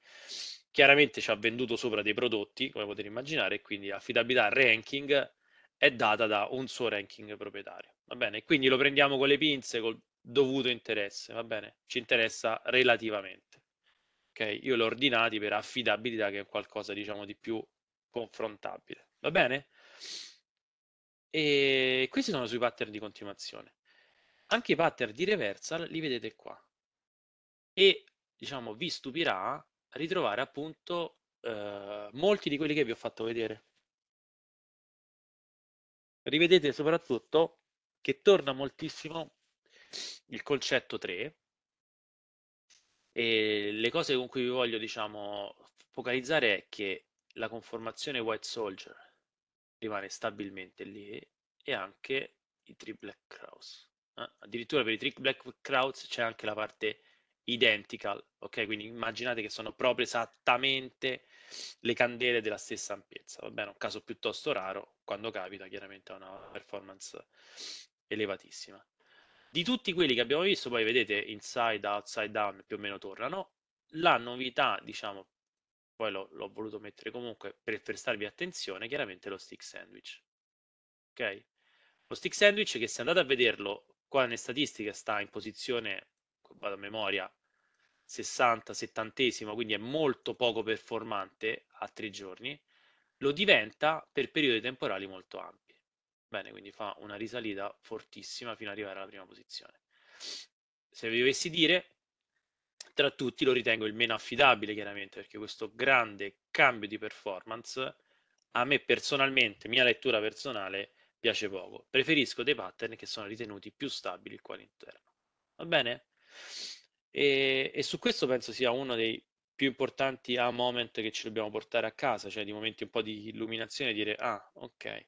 chiaramente ci ha venduto sopra dei prodotti, come potete immaginare, e quindi affidabilità ranking è data da un suo ranking proprietario. Va bene, quindi lo prendiamo con le pinze, col dovuto interesse, va bene? Ci interessa relativamente. Ok, io l'ho ordinati per affidabilità che è qualcosa, diciamo, di più confrontabile. Va bene? E questi sono sui pattern di continuazione. Anche i pattern di reversal li vedete qua. E diciamo vi stupirà ritrovare appunto eh, molti di quelli che vi ho fatto vedere. Rivedete soprattutto che torna moltissimo il concetto 3 e le cose con cui vi voglio diciamo focalizzare è che la conformazione White Soldier rimane stabilmente lì e anche i Three Black Crowds. Eh? Addirittura per i Three Black Crowds c'è anche la parte identical, ok? Quindi immaginate che sono proprio esattamente le candele della stessa ampiezza, va bene? Un caso piuttosto raro, quando capita chiaramente ha una performance elevatissima. Di tutti quelli che abbiamo visto, poi vedete inside, outside, down più o meno tornano. La novità, diciamo, poi l'ho, l'ho voluto mettere comunque per prestarvi attenzione, chiaramente lo stick sandwich, ok? Lo stick sandwich che se andate a vederlo qua nelle statistiche sta in posizione, vado a memoria, 60-70, quindi è molto poco performante a tre giorni, lo diventa per periodi temporali molto ampi. Bene, quindi fa una risalita fortissima fino ad arrivare alla prima posizione. Se vi dovessi dire, tra tutti lo ritengo il meno affidabile, chiaramente, perché questo grande cambio di performance a me personalmente, mia lettura personale, piace poco. Preferisco dei pattern che sono ritenuti più stabili qua all'interno. Va bene? E, e su questo penso sia uno dei più importanti a ah, moment che ci dobbiamo portare a casa, cioè di momenti un po' di illuminazione, dire ah, ok,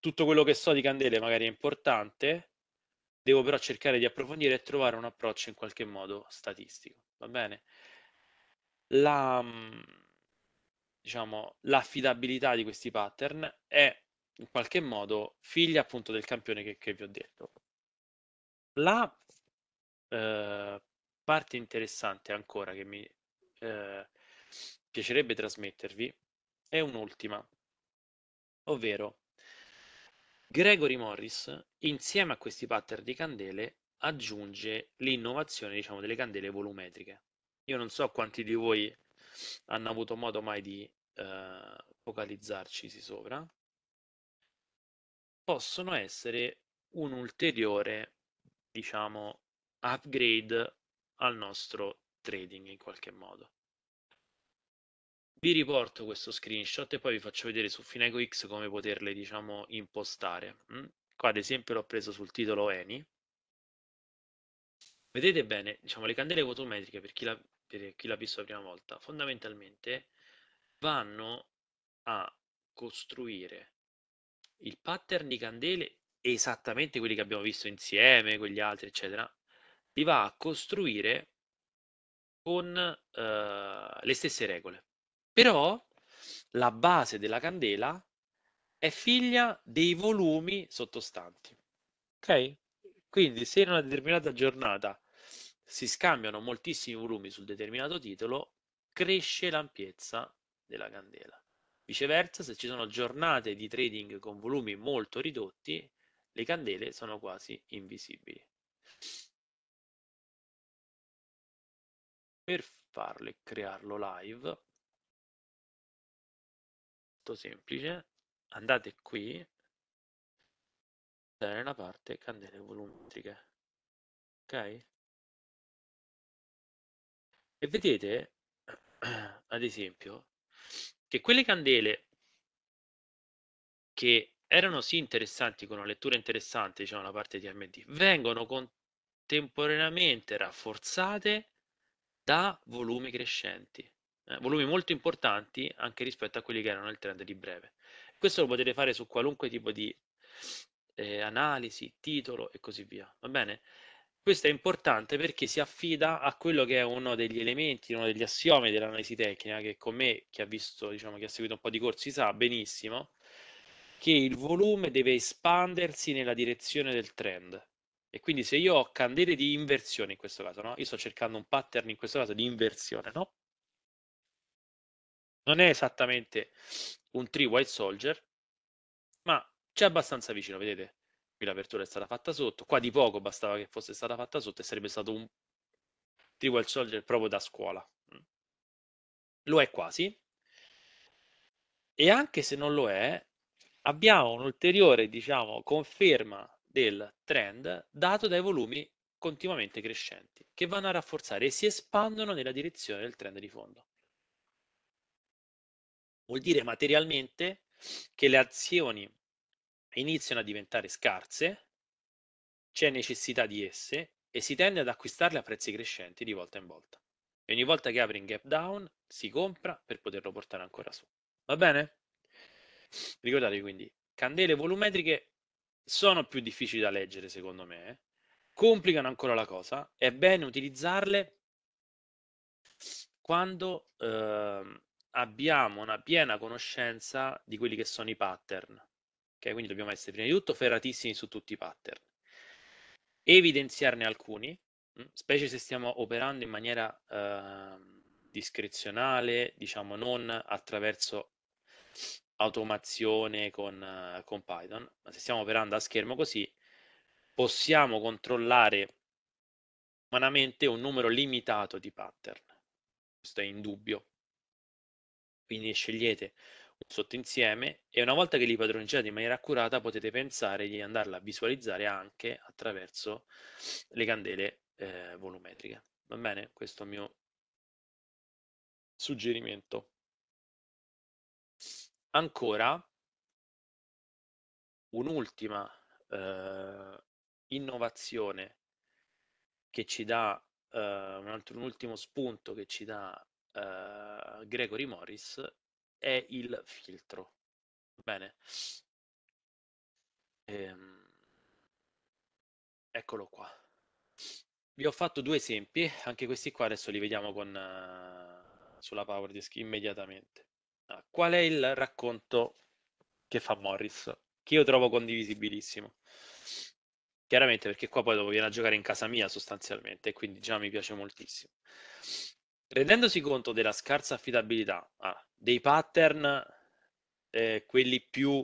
tutto quello che so di candele magari è importante, devo però cercare di approfondire e trovare un approccio in qualche modo statistico, va bene? La, mm, diciamo, l'affidabilità di questi pattern è in qualche modo figlia appunto del campione che, che vi ho detto. La eh, parte interessante ancora che mi eh, piacerebbe trasmettervi è un'ultima, ovvero Gregory Morris insieme a questi pattern di candele aggiunge l'innovazione diciamo, delle candele volumetriche. Io non so quanti di voi hanno avuto modo mai di eh, focalizzarci sopra, possono essere un ulteriore diciamo upgrade al nostro trading in qualche modo. Vi riporto questo screenshot e poi vi faccio vedere su Fineco X come poterle, diciamo, impostare. Mm? Qua ad esempio l'ho preso sul titolo Eni. Vedete bene, diciamo, le candele fotometriche, per chi l'ha visto la prima volta, fondamentalmente vanno a costruire il pattern di candele esattamente quelli che abbiamo visto insieme, quegli altri, eccetera, li va a costruire con eh, le stesse regole. Però la base della candela è figlia dei volumi sottostanti. Ok? Quindi se in una determinata giornata si scambiano moltissimi volumi sul determinato titolo, cresce l'ampiezza della candela. Viceversa, se ci sono giornate di trading con volumi molto ridotti, le candele sono quasi invisibili. per farlo e crearlo live molto semplice andate qui nella parte candele volumetriche ok e vedete ad esempio che quelle candele che erano sì interessanti con una lettura interessante diciamo la parte di AMD vengono contemporaneamente rafforzate da volumi crescenti, eh, volumi molto importanti anche rispetto a quelli che erano il trend di breve. Questo lo potete fare su qualunque tipo di eh, analisi, titolo e così via, va bene? Questo è importante perché si affida a quello che è uno degli elementi, uno degli assiomi dell'analisi tecnica, che con me, chi ha visto, diciamo, che ha seguito un po' di corsi, sa benissimo, che il volume deve espandersi nella direzione del trend. E quindi se io ho candele di inversione in questo caso, no? Io sto cercando un pattern in questo caso di inversione, no? Non è esattamente un 3 White Soldier, ma c'è abbastanza vicino, vedete? Qui l'apertura è stata fatta sotto, qua di poco bastava che fosse stata fatta sotto e sarebbe stato un 3 White Soldier proprio da scuola. Mm. Lo è quasi. E anche se non lo è, abbiamo un'ulteriore, diciamo, conferma del trend dato dai volumi continuamente crescenti, che vanno a rafforzare e si espandono nella direzione del trend di fondo. Vuol dire materialmente che le azioni iniziano a diventare scarse, c'è necessità di esse e si tende ad acquistarle a prezzi crescenti di volta in volta. E ogni volta che apri un gap down si compra per poterlo portare ancora su. Va bene? Ricordatevi quindi, candele volumetriche sono più difficili da leggere, secondo me, eh. complicano ancora la cosa. È bene utilizzarle quando eh, abbiamo una piena conoscenza di quelli che sono i pattern. Okay? Quindi dobbiamo essere prima di tutto ferratissimi su tutti i pattern, evidenziarne alcuni, mm, specie se stiamo operando in maniera eh, discrezionale, diciamo non attraverso automazione con, eh, con Python, ma se stiamo operando a schermo così, possiamo controllare umanamente un numero limitato di pattern. Questo è in dubbio. Quindi scegliete un sottoinsieme e una volta che li padroneggiate in maniera accurata potete pensare di andarla a visualizzare anche attraverso le candele eh, volumetriche. Va bene? Questo è il mio suggerimento ancora un'ultima eh, innovazione che ci dà eh, un altro un ultimo spunto che ci dà eh, Gregory Morris è il filtro. Bene. Ehm, eccolo qua. Vi ho fatto due esempi, anche questi qua adesso li vediamo con, uh, sulla PowerDesk immediatamente. Ah, qual è il racconto che fa Morris? Che io trovo condivisibilissimo. Chiaramente perché qua poi dopo viene a giocare in casa mia sostanzialmente, e quindi già mi piace moltissimo. Rendendosi conto della scarsa affidabilità, ah, dei pattern, eh, quelli più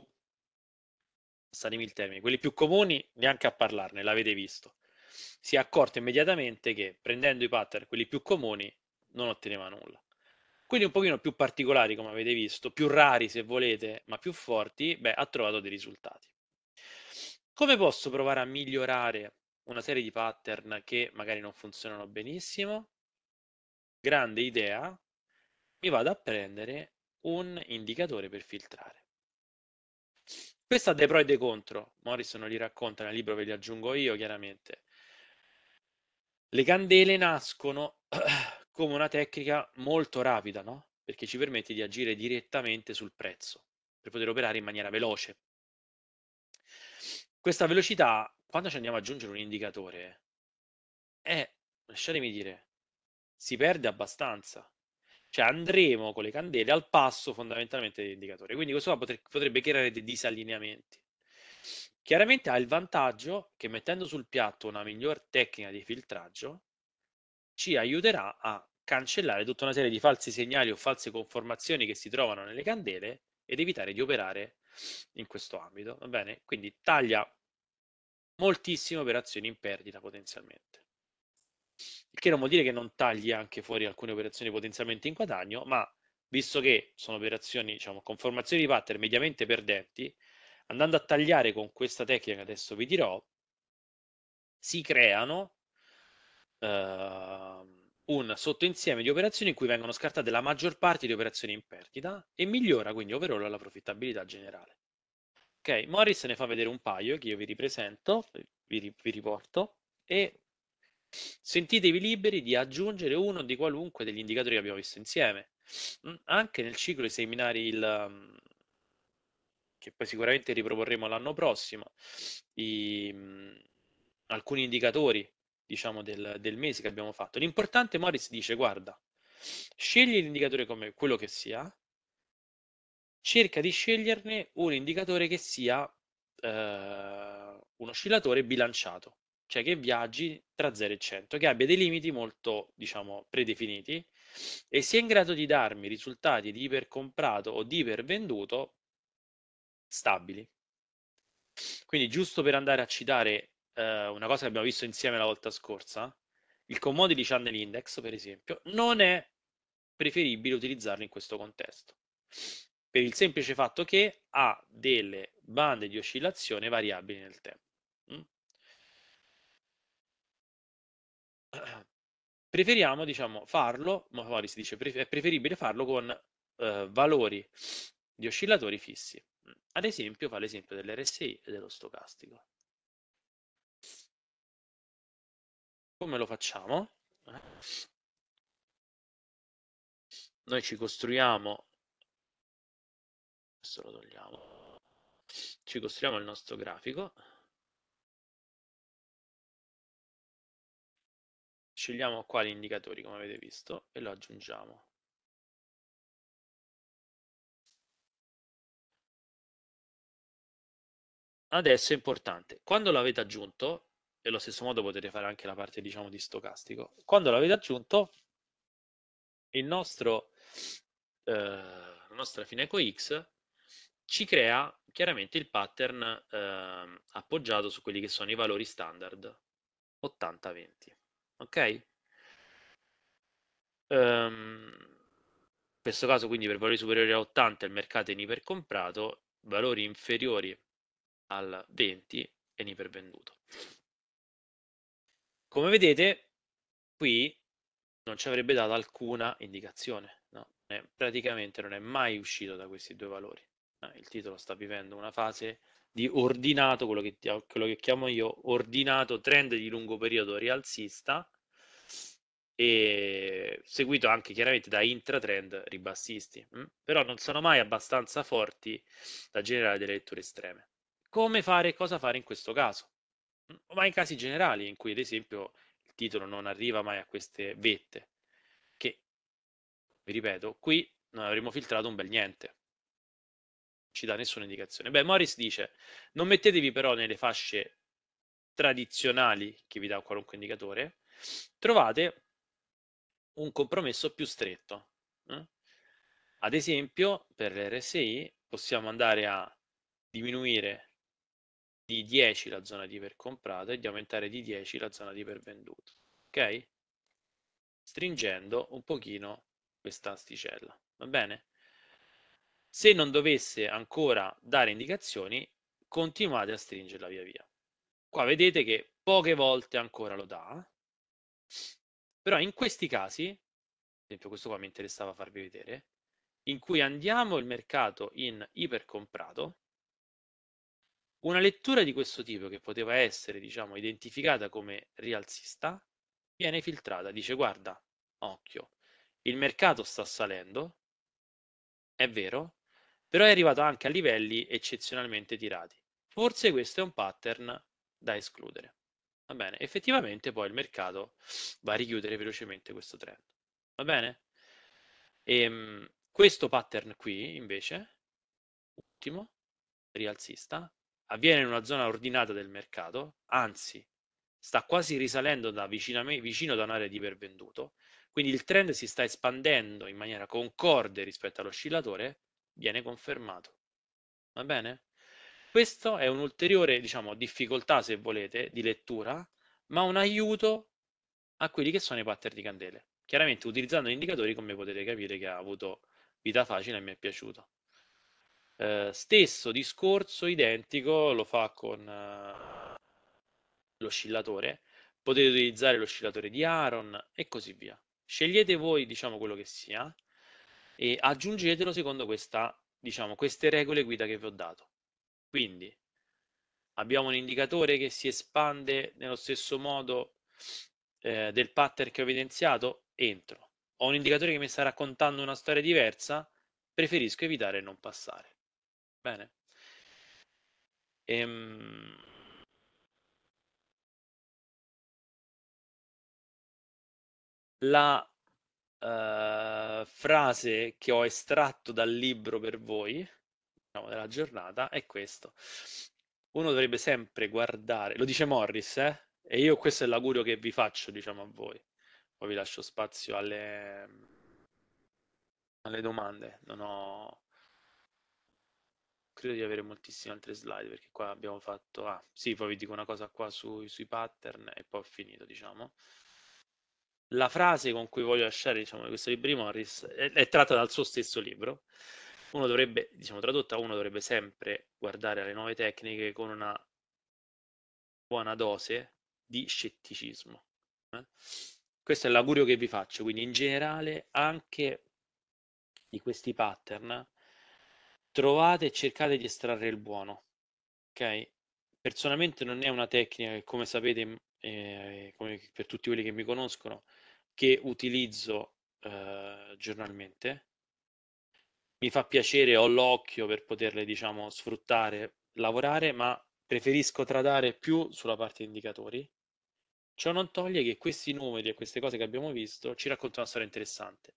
stanimi il termine, quelli più comuni, neanche a parlarne, l'avete visto. Si è accorto immediatamente che prendendo i pattern, quelli più comuni, non otteneva nulla. Quindi un pochino più particolari, come avete visto, più rari se volete, ma più forti, beh, ha trovato dei risultati. Come posso provare a migliorare una serie di pattern che magari non funzionano benissimo? Grande idea, mi vado a prendere un indicatore per filtrare. Questo ha dei pro e dei contro, Morrison li racconta nel libro, ve li aggiungo io chiaramente. Le candele nascono come una tecnica molto rapida, no? perché ci permette di agire direttamente sul prezzo, per poter operare in maniera veloce. Questa velocità, quando ci andiamo ad aggiungere un indicatore, è, lasciatemi dire, si perde abbastanza. Cioè andremo con le candele al passo fondamentalmente dell'indicatore. Quindi questo potrebbe creare dei disallineamenti. Chiaramente ha il vantaggio che mettendo sul piatto una miglior tecnica di filtraggio, ci aiuterà a cancellare tutta una serie di falsi segnali o false conformazioni che si trovano nelle candele ed evitare di operare in questo ambito. Va bene? Quindi taglia moltissime operazioni in perdita potenzialmente. Il che non vuol dire che non tagli anche fuori alcune operazioni potenzialmente in guadagno, ma visto che sono operazioni, diciamo, conformazioni di pattern mediamente perdenti, andando a tagliare con questa tecnica che adesso vi dirò, si creano Ehm, un sottoinsieme di operazioni in cui vengono scartate la maggior parte di operazioni in perdita e migliora quindi overall la profittabilità generale. Ok, Morris ne fa vedere un paio che io vi ripresento, vi, vi riporto e sentitevi liberi di aggiungere uno di qualunque degli indicatori che abbiamo visto insieme. Mm, anche nel ciclo esaminare il ehm, che poi sicuramente riproporremo l'anno prossimo i, mm, alcuni indicatori diciamo, del, del mese che abbiamo fatto. L'importante, Morris dice, guarda, scegli l'indicatore come quello che sia, cerca di sceglierne un indicatore che sia eh, un oscillatore bilanciato, cioè che viaggi tra 0 e 100, che abbia dei limiti molto, diciamo, predefiniti e sia in grado di darmi risultati di ipercomprato o di ipervenduto stabili. Quindi giusto per andare a citare eh, una cosa che abbiamo visto insieme la volta scorsa, il commodity channel index, per esempio, non è preferibile utilizzarlo in questo contesto, per il semplice fatto che ha delle bande di oscillazione variabili nel tempo. Mm. Preferiamo, diciamo, farlo, ma poi si dice è preferibile farlo con eh, valori di oscillatori fissi. Mm. Ad esempio, fa l'esempio dell'RSI e dello stocastico. Come lo facciamo? Eh? Noi ci costruiamo, questo lo togliamo, ci costruiamo il nostro grafico, scegliamo qua gli indicatori come avete visto e lo aggiungiamo. Adesso è importante, quando l'avete aggiunto e nello stesso modo potete fare anche la parte diciamo di stocastico. Quando l'avete aggiunto, il nostro, eh, la nostra Fineco X ci crea chiaramente il pattern eh, appoggiato su quelli che sono i valori standard 80-20. Ok? Um, in questo caso quindi per valori superiori a 80 il mercato è in ipercomprato, valori inferiori al 20 è in ipervenduto. Come vedete, qui non ci avrebbe dato alcuna indicazione. No? Eh, praticamente non è mai uscito da questi due valori. Eh, il titolo sta vivendo una fase di ordinato, quello che, quello che chiamo io ordinato trend di lungo periodo rialzista, e seguito anche chiaramente da intratrend ribassisti, mh? Mm? però non sono mai abbastanza forti da generare delle letture estreme. Come fare e cosa fare in questo caso? Mh, mhmm, ma in casi generali in cui, ad esempio, il titolo non arriva mai a queste vette, che, vi ripeto, qui non avremmo filtrato un bel niente. Ci dà nessuna indicazione. Beh, Morris dice, non mettetevi però nelle fasce tradizionali che vi dà qualunque indicatore, trovate un compromesso più stretto. Eh. Ad esempio, per l'RSI possiamo andare a diminuire di 10 la zona di per comprato e di aumentare di 10 la zona di per venduto. Ok? Stringendo un pochino questa asticella. Va bene? Se non dovesse ancora dare indicazioni, continuate a stringerla via via. Qua vedete che poche volte ancora lo dà, però in questi casi, ad esempio questo qua mi interessava farvi vedere, in cui andiamo il mercato in ipercomprato, una lettura di questo tipo, che poteva essere diciamo, identificata come rialzista, viene filtrata, dice guarda, occhio, il mercato sta salendo, è vero, però è arrivato anche a livelli eccezionalmente tirati. Forse questo è un pattern da escludere. Va bene, effettivamente poi il mercato va a richiudere velocemente questo trend. Va bene? E, ehm, questo pattern qui, invece, ultimo, rialzista, avviene in una zona ordinata del mercato, anzi sta quasi risalendo da vicino, vicino da un'area di pervenduto, quindi il trend si sta espandendo in maniera concorde rispetto all'oscillatore, viene confermato. Va bene? Questo è un'ulteriore, diciamo, difficoltà, se volete, di lettura, ma un aiuto a quelli che sono i pattern di candele. Chiaramente utilizzando indicatori, come potete capire, che ha avuto vita facile e mi è piaciuto. Eh, stesso discorso identico lo fa con eh, l'oscillatore. Potete utilizzare l'oscillatore di Aaron e così via. Scegliete voi, diciamo, quello che sia e aggiungetelo secondo questa, diciamo, queste regole guida che vi ho dato. Quindi abbiamo un indicatore che si espande nello stesso modo eh, del pattern che ho evidenziato, entro. Ho un indicatore che mi sta raccontando una storia diversa, preferisco evitare e non passare. Bene. Ehm... La uh, frase che ho estratto dal libro per voi no, diciamo, della giornata è questa. Uno dovrebbe sempre guardare, lo dice Morris, eh? e io questo è l'augurio che vi faccio, diciamo a voi. Poi vi lascio spazio alle, alle domande. Non ho credo di avere moltissime altre slide perché qua abbiamo fatto, ah sì, poi vi dico una cosa qua su, sui pattern e poi ho finito, diciamo. La frase con cui voglio lasciare diciamo, questo libro di Morris è, è tratta dal suo stesso libro. Uno dovrebbe, diciamo, tradotta, uno dovrebbe sempre guardare alle nuove tecniche con una buona dose di scetticismo. Eh? Questo è l'augurio che vi faccio, quindi in generale anche di questi pattern trovate e cercate di estrarre il buono. Ok? Personalmente non è una tecnica che, come sapete, eh, come per tutti quelli che mi conoscono, che utilizzo eh, giornalmente. Mi fa piacere, ho l'occhio per poterle, diciamo, sfruttare, lavorare, ma preferisco tradare più sulla parte indicatori. Ciò non toglie che questi numeri e queste cose che abbiamo visto ci raccontano una storia interessante.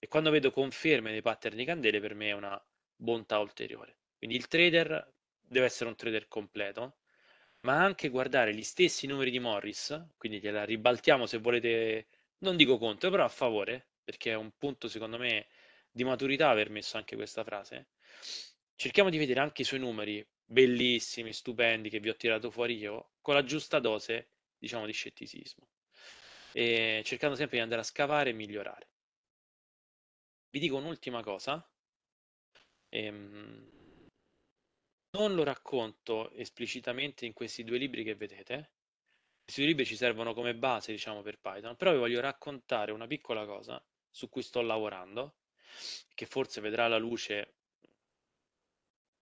E quando vedo conferme dei pattern di candele, per me è una bontà ulteriore. Quindi il trader deve essere un trader completo, ma anche guardare gli stessi numeri di Morris, quindi gliela ribaltiamo se volete, non dico contro, però a favore, perché è un punto secondo me di maturità aver messo anche questa frase. Cerchiamo di vedere anche i suoi numeri bellissimi, stupendi che vi ho tirato fuori io, con la giusta dose, diciamo, di scetticismo. E cercando sempre di andare a scavare e migliorare. Vi dico un'ultima cosa, Ehm, non lo racconto esplicitamente in questi due libri che vedete. Questi due libri ci servono come base, diciamo, per Python, però vi voglio raccontare una piccola cosa su cui sto lavorando, che forse vedrà la luce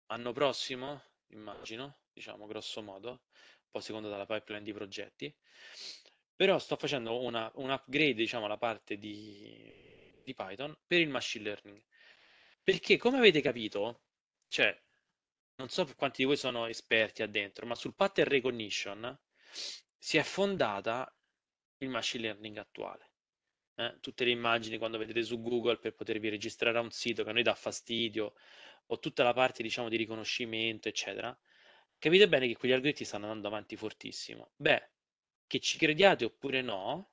anno prossimo, immagino, diciamo grosso modo, un po' secondo dalla pipeline di progetti. Però sto facendo una, un upgrade, diciamo, alla parte di, di Python per il machine learning. Perché come avete capito, cioè, non so quanti di voi sono esperti addentro, ma sul pattern recognition si è fondata il machine learning attuale. Eh? Tutte le immagini quando vedete su Google per potervi registrare a un sito che a noi dà fastidio, o tutta la parte diciamo di riconoscimento, eccetera, capite bene che quegli algoritmi stanno andando avanti fortissimo. Beh, che ci crediate oppure no,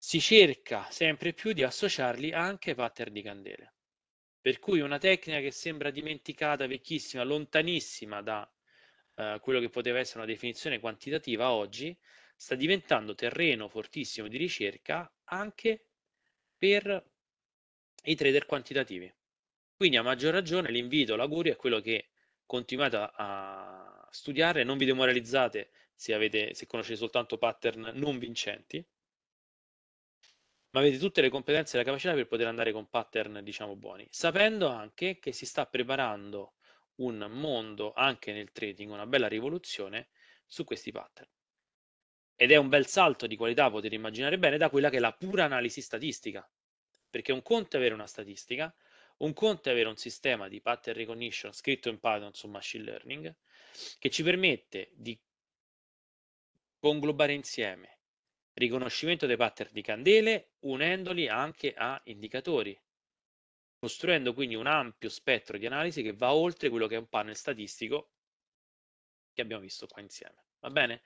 si cerca sempre più di associarli anche ai pattern di candele. Per cui una tecnica che sembra dimenticata, vecchissima, lontanissima da eh, quello che poteva essere una definizione quantitativa oggi, sta diventando terreno fortissimo di ricerca anche per i trader quantitativi. Quindi a maggior ragione l'invito, l'augurio è quello che continuate a, studiare, non vi demoralizzate se, avete, se conoscete soltanto pattern non vincenti, ma avete tutte le competenze e la capacità per poter andare con pattern, diciamo, buoni, sapendo anche che si sta preparando un mondo anche nel trading, una bella rivoluzione su questi pattern. Ed è un bel salto di qualità, potete immaginare bene, da quella che è la pura analisi statistica, perché un conto è avere una statistica, un conto è avere un sistema di pattern recognition scritto in Python su machine learning che ci permette di conglobare insieme riconoscimento dei pattern di candele unendoli anche a indicatori, costruendo quindi un ampio spettro di analisi che va oltre quello che è un panel statistico che abbiamo visto qua insieme. Va bene?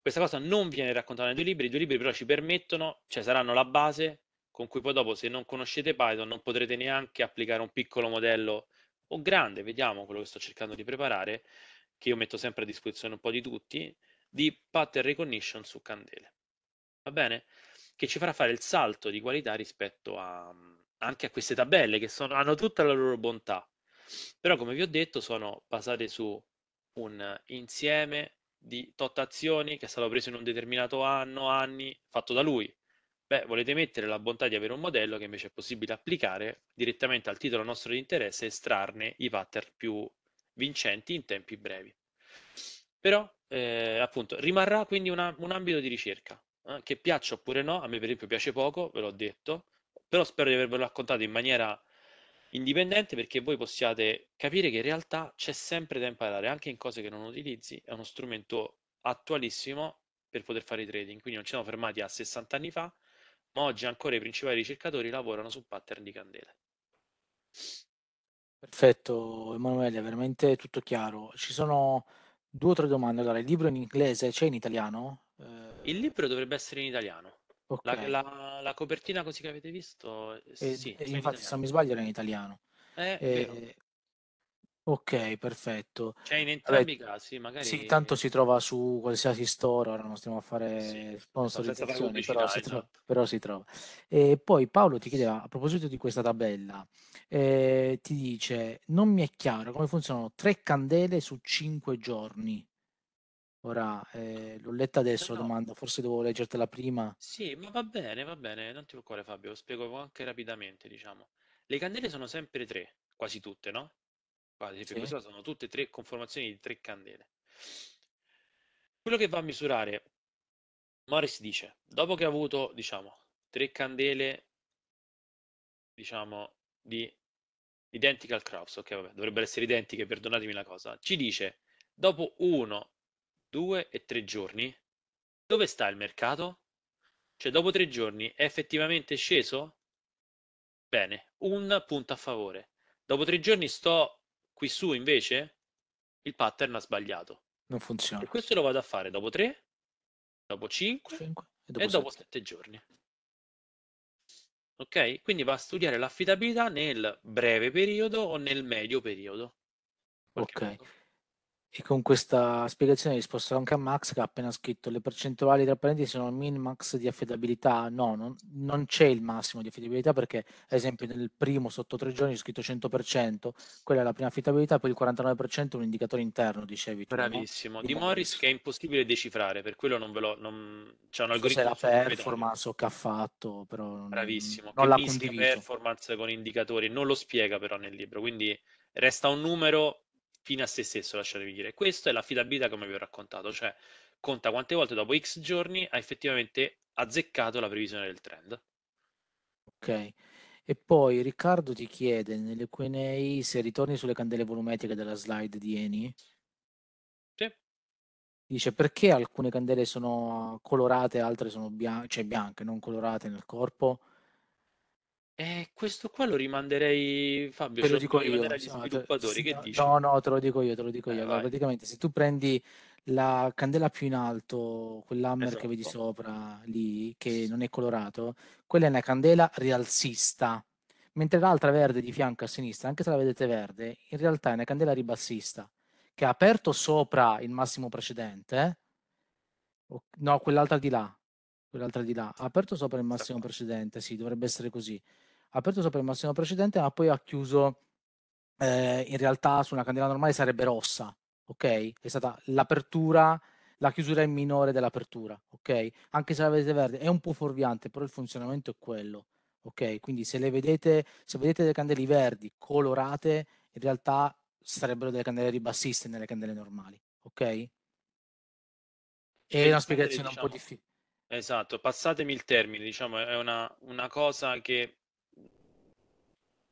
Questa cosa non viene raccontata nei due libri, i due libri però ci permettono, cioè saranno la base con cui poi dopo se non conoscete Python non potrete neanche applicare un piccolo modello o grande, vediamo quello che sto cercando di preparare, che io metto sempre a disposizione un po' di tutti, di pattern recognition su candele va bene? Che ci farà fare il salto di qualità rispetto a, mhmm, anche a queste tabelle che sono, hanno tutta la loro bontà. Però, come vi ho detto, sono basate su un insieme di tot azioni che è stato preso in un determinato anno, anni, fatto da lui. Beh, volete mettere la bontà di avere un modello che invece è possibile applicare direttamente al titolo nostro di interesse e estrarne i pattern più vincenti in tempi brevi. Però, eh, appunto, rimarrà quindi una, un ambito di ricerca eh, che piaccia oppure no, a me per esempio piace poco, ve l'ho detto, però spero di avervelo raccontato in maniera indipendente perché voi possiate capire che in realtà c'è sempre da imparare, anche in cose che non utilizzi, è uno strumento attualissimo per poter fare i trading, quindi non ci siamo fermati a 60 anni fa, ma oggi ancora i principali ricercatori lavorano su pattern di candele. Perfetto Emanuele, veramente tutto chiaro. Ci sono due o tre domande. Allora, il libro in inglese c'è in italiano? Il libro dovrebbe essere in italiano. Okay. La, la, la, copertina così che avete visto, e, eh, eh, sì, e infatti, in se non mi sbaglio, era in italiano. Eh, e... Eh, ok, perfetto. Cioè, in entrambi i casi, magari. Sì, tanto si trova su qualsiasi store. Ora non stiamo a fare sì, sponsorizzazioni, però, esatto. si trova, esatto. però si trova. E poi Paolo ti chiedeva a proposito di questa tabella, eh, ti dice: Non mi è chiaro come funzionano tre candele su cinque giorni. Ora, ehm, l'ho letta adesso la domanda, forse dovevo leggertela prima. Sì, ma va bene, va bene, non ti preoccupare Fabio, lo spiego anche rapidamente, diciamo. Le candele sono sempre tre, quasi tutte, no? Quasi, ad Sì. queste sono tutte tre conformazioni di tre candele. Quello che va a misurare, Morris dice, dopo che ha avuto, diciamo, tre candele, diciamo, di identical Krauss, ok, vabbè, dovrebbero essere identiche, perdonatemi la cosa, ci dice, dopo uno Due e tre giorni? Dove sta il mercato? Cioè dopo tre giorni è effettivamente sceso? Bene, un punto a favore. Dopo tre giorni sto qui su invece? Il pattern ha sbagliato. Non funziona. E questo lo vado a fare dopo tre, dopo cinque, cinque e dopo, e dopo sette. sette giorni. Ok? Quindi va a studiare l'affidabilità nel breve periodo o nel medio periodo. Ok. Modo. E con questa spiegazione ho risposto anche a Max che ha appena scritto le percentuali tra parentesi sono min max di affidabilità. No, non, non c'è il massimo di affidabilità perché ad esempio nel primo sotto tre giorni è scritto 100%, quella è la prima affidabilità, poi il 49% è un indicatore interno, dicevi. Bravissimo, no? di, di Morris che è impossibile decifrare, per quello non ve lo... Non... C'è un algoritmo... Non la performance o che ha fatto, però... Non, Bravissimo, non l'ha condiviso. performance con indicatori, non lo spiega però nel libro, quindi resta un numero fine a se stesso, lasciatemi dire. Questa è l'affidabilità come vi ho raccontato, cioè conta quante volte dopo X giorni ha effettivamente azzeccato la previsione del trend. Ok. E poi Riccardo ti chiede nelle Q&A se ritorni sulle candele volumetriche della slide di Eni. Sì. Dice perché alcune candele sono colorate altre sono bian- cioè bianche, non colorate nel corpo? Eh, questo qua lo rimanderei, Fabio, te lo, cioè, dico io, agli no, sviluppatori, te, sì, No, no, te lo dico io, te lo dico eh, io. Allora, praticamente se tu prendi la candela più in alto, quell'hammer esatto. che vedi esatto. sopra lì, che non è colorato, quella è una candela rialzista, mentre l'altra verde di fianco a sinistra, anche se la vedete verde, in realtà è una candela ribassista, che ha aperto sopra il massimo precedente, no, quell'altra di là, quell'altra di là, ha aperto sopra il massimo esatto. precedente, sì, dovrebbe essere così aperto sopra il massimo precedente, ma poi ha chiuso eh, in realtà su una candela normale sarebbe rossa, ok? È stata l'apertura, la chiusura è minore dell'apertura, ok? Anche se la vedete verde, è un po' fuorviante, però il funzionamento è quello, ok? Quindi se le vedete, se vedete delle candele verdi colorate, in realtà sarebbero delle candele ribassiste nelle candele normali, ok? È una spiegazione diciamo, un po' diciamo difficile. Esatto, passatemi il termine, diciamo, è una, una cosa che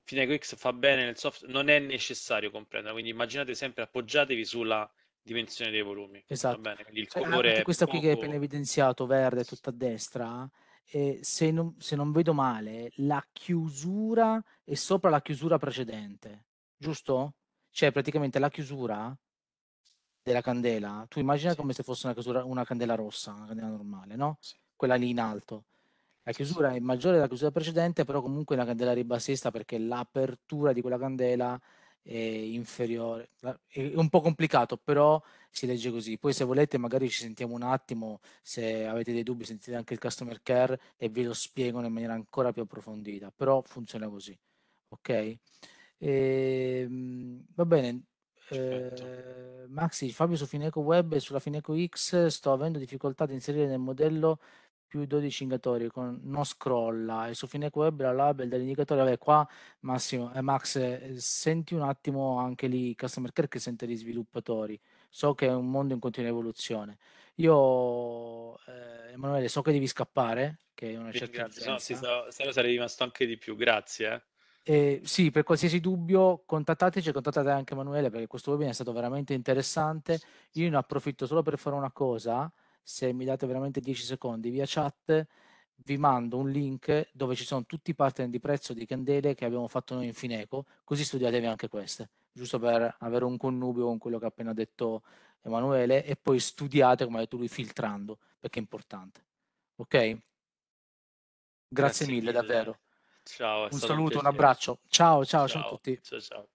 Fineco fa bene nel software, non è necessario comprenderla, quindi immaginate sempre, appoggiatevi sulla dimensione dei volumi. Esatto. Bene, il cioè, colore cioè, questa poco... qui che hai appena evidenziato, verde, tutta a destra, eh, se, non, se non vedo male, la chiusura è sopra la chiusura precedente, giusto? Cioè praticamente la chiusura della candela, tu immagina sì. come se fosse una, chiusura, una candela rossa, una candela normale, no? Sì. Quella lì in alto. La chiusura è maggiore della chiusura precedente, però comunque la candela ribassista perché l'apertura di quella candela è inferiore. È un po' complicato, però si legge così. Poi se volete magari ci sentiamo un attimo, se avete dei dubbi sentite anche il customer care e ve lo spiego in maniera ancora più approfondita, però funziona così. Ok? E, ehm, va bene, certo. eh, Maxi, Fabio su Fineco Web e sulla Fineco X sto avendo difficoltà di inserire nel modello più 12 indicatori con non scrolla e su fine web la label dell'indicatore vabbè qua Massimo, eh, Max eh, senti un attimo anche lì customer care che sente gli sviluppatori so che è un mondo in continua evoluzione io eh, Emanuele so che devi scappare che è una certa no, sì, so, se no sarei rimasto anche di più grazie eh. eh, sì, per qualsiasi dubbio contattateci, contattate anche Emanuele perché questo webinar è stato veramente interessante. Io ne approfitto solo per fare una cosa, se mi date veramente 10 secondi via chat, vi mando un link dove ci sono tutti i pattern di prezzo di candele che abbiamo fatto noi in Fineco, così studiatevi anche queste, giusto per avere un connubio con quello che ha appena detto Emanuele e poi studiate, come ha detto lui, filtrando, perché è importante. Ok? Grazie, Grazie mille, mille, davvero. Ciao, un saluto, un, un abbraccio. Ciao, ciao, ciao, ciao a tutti. Ciao, ciao.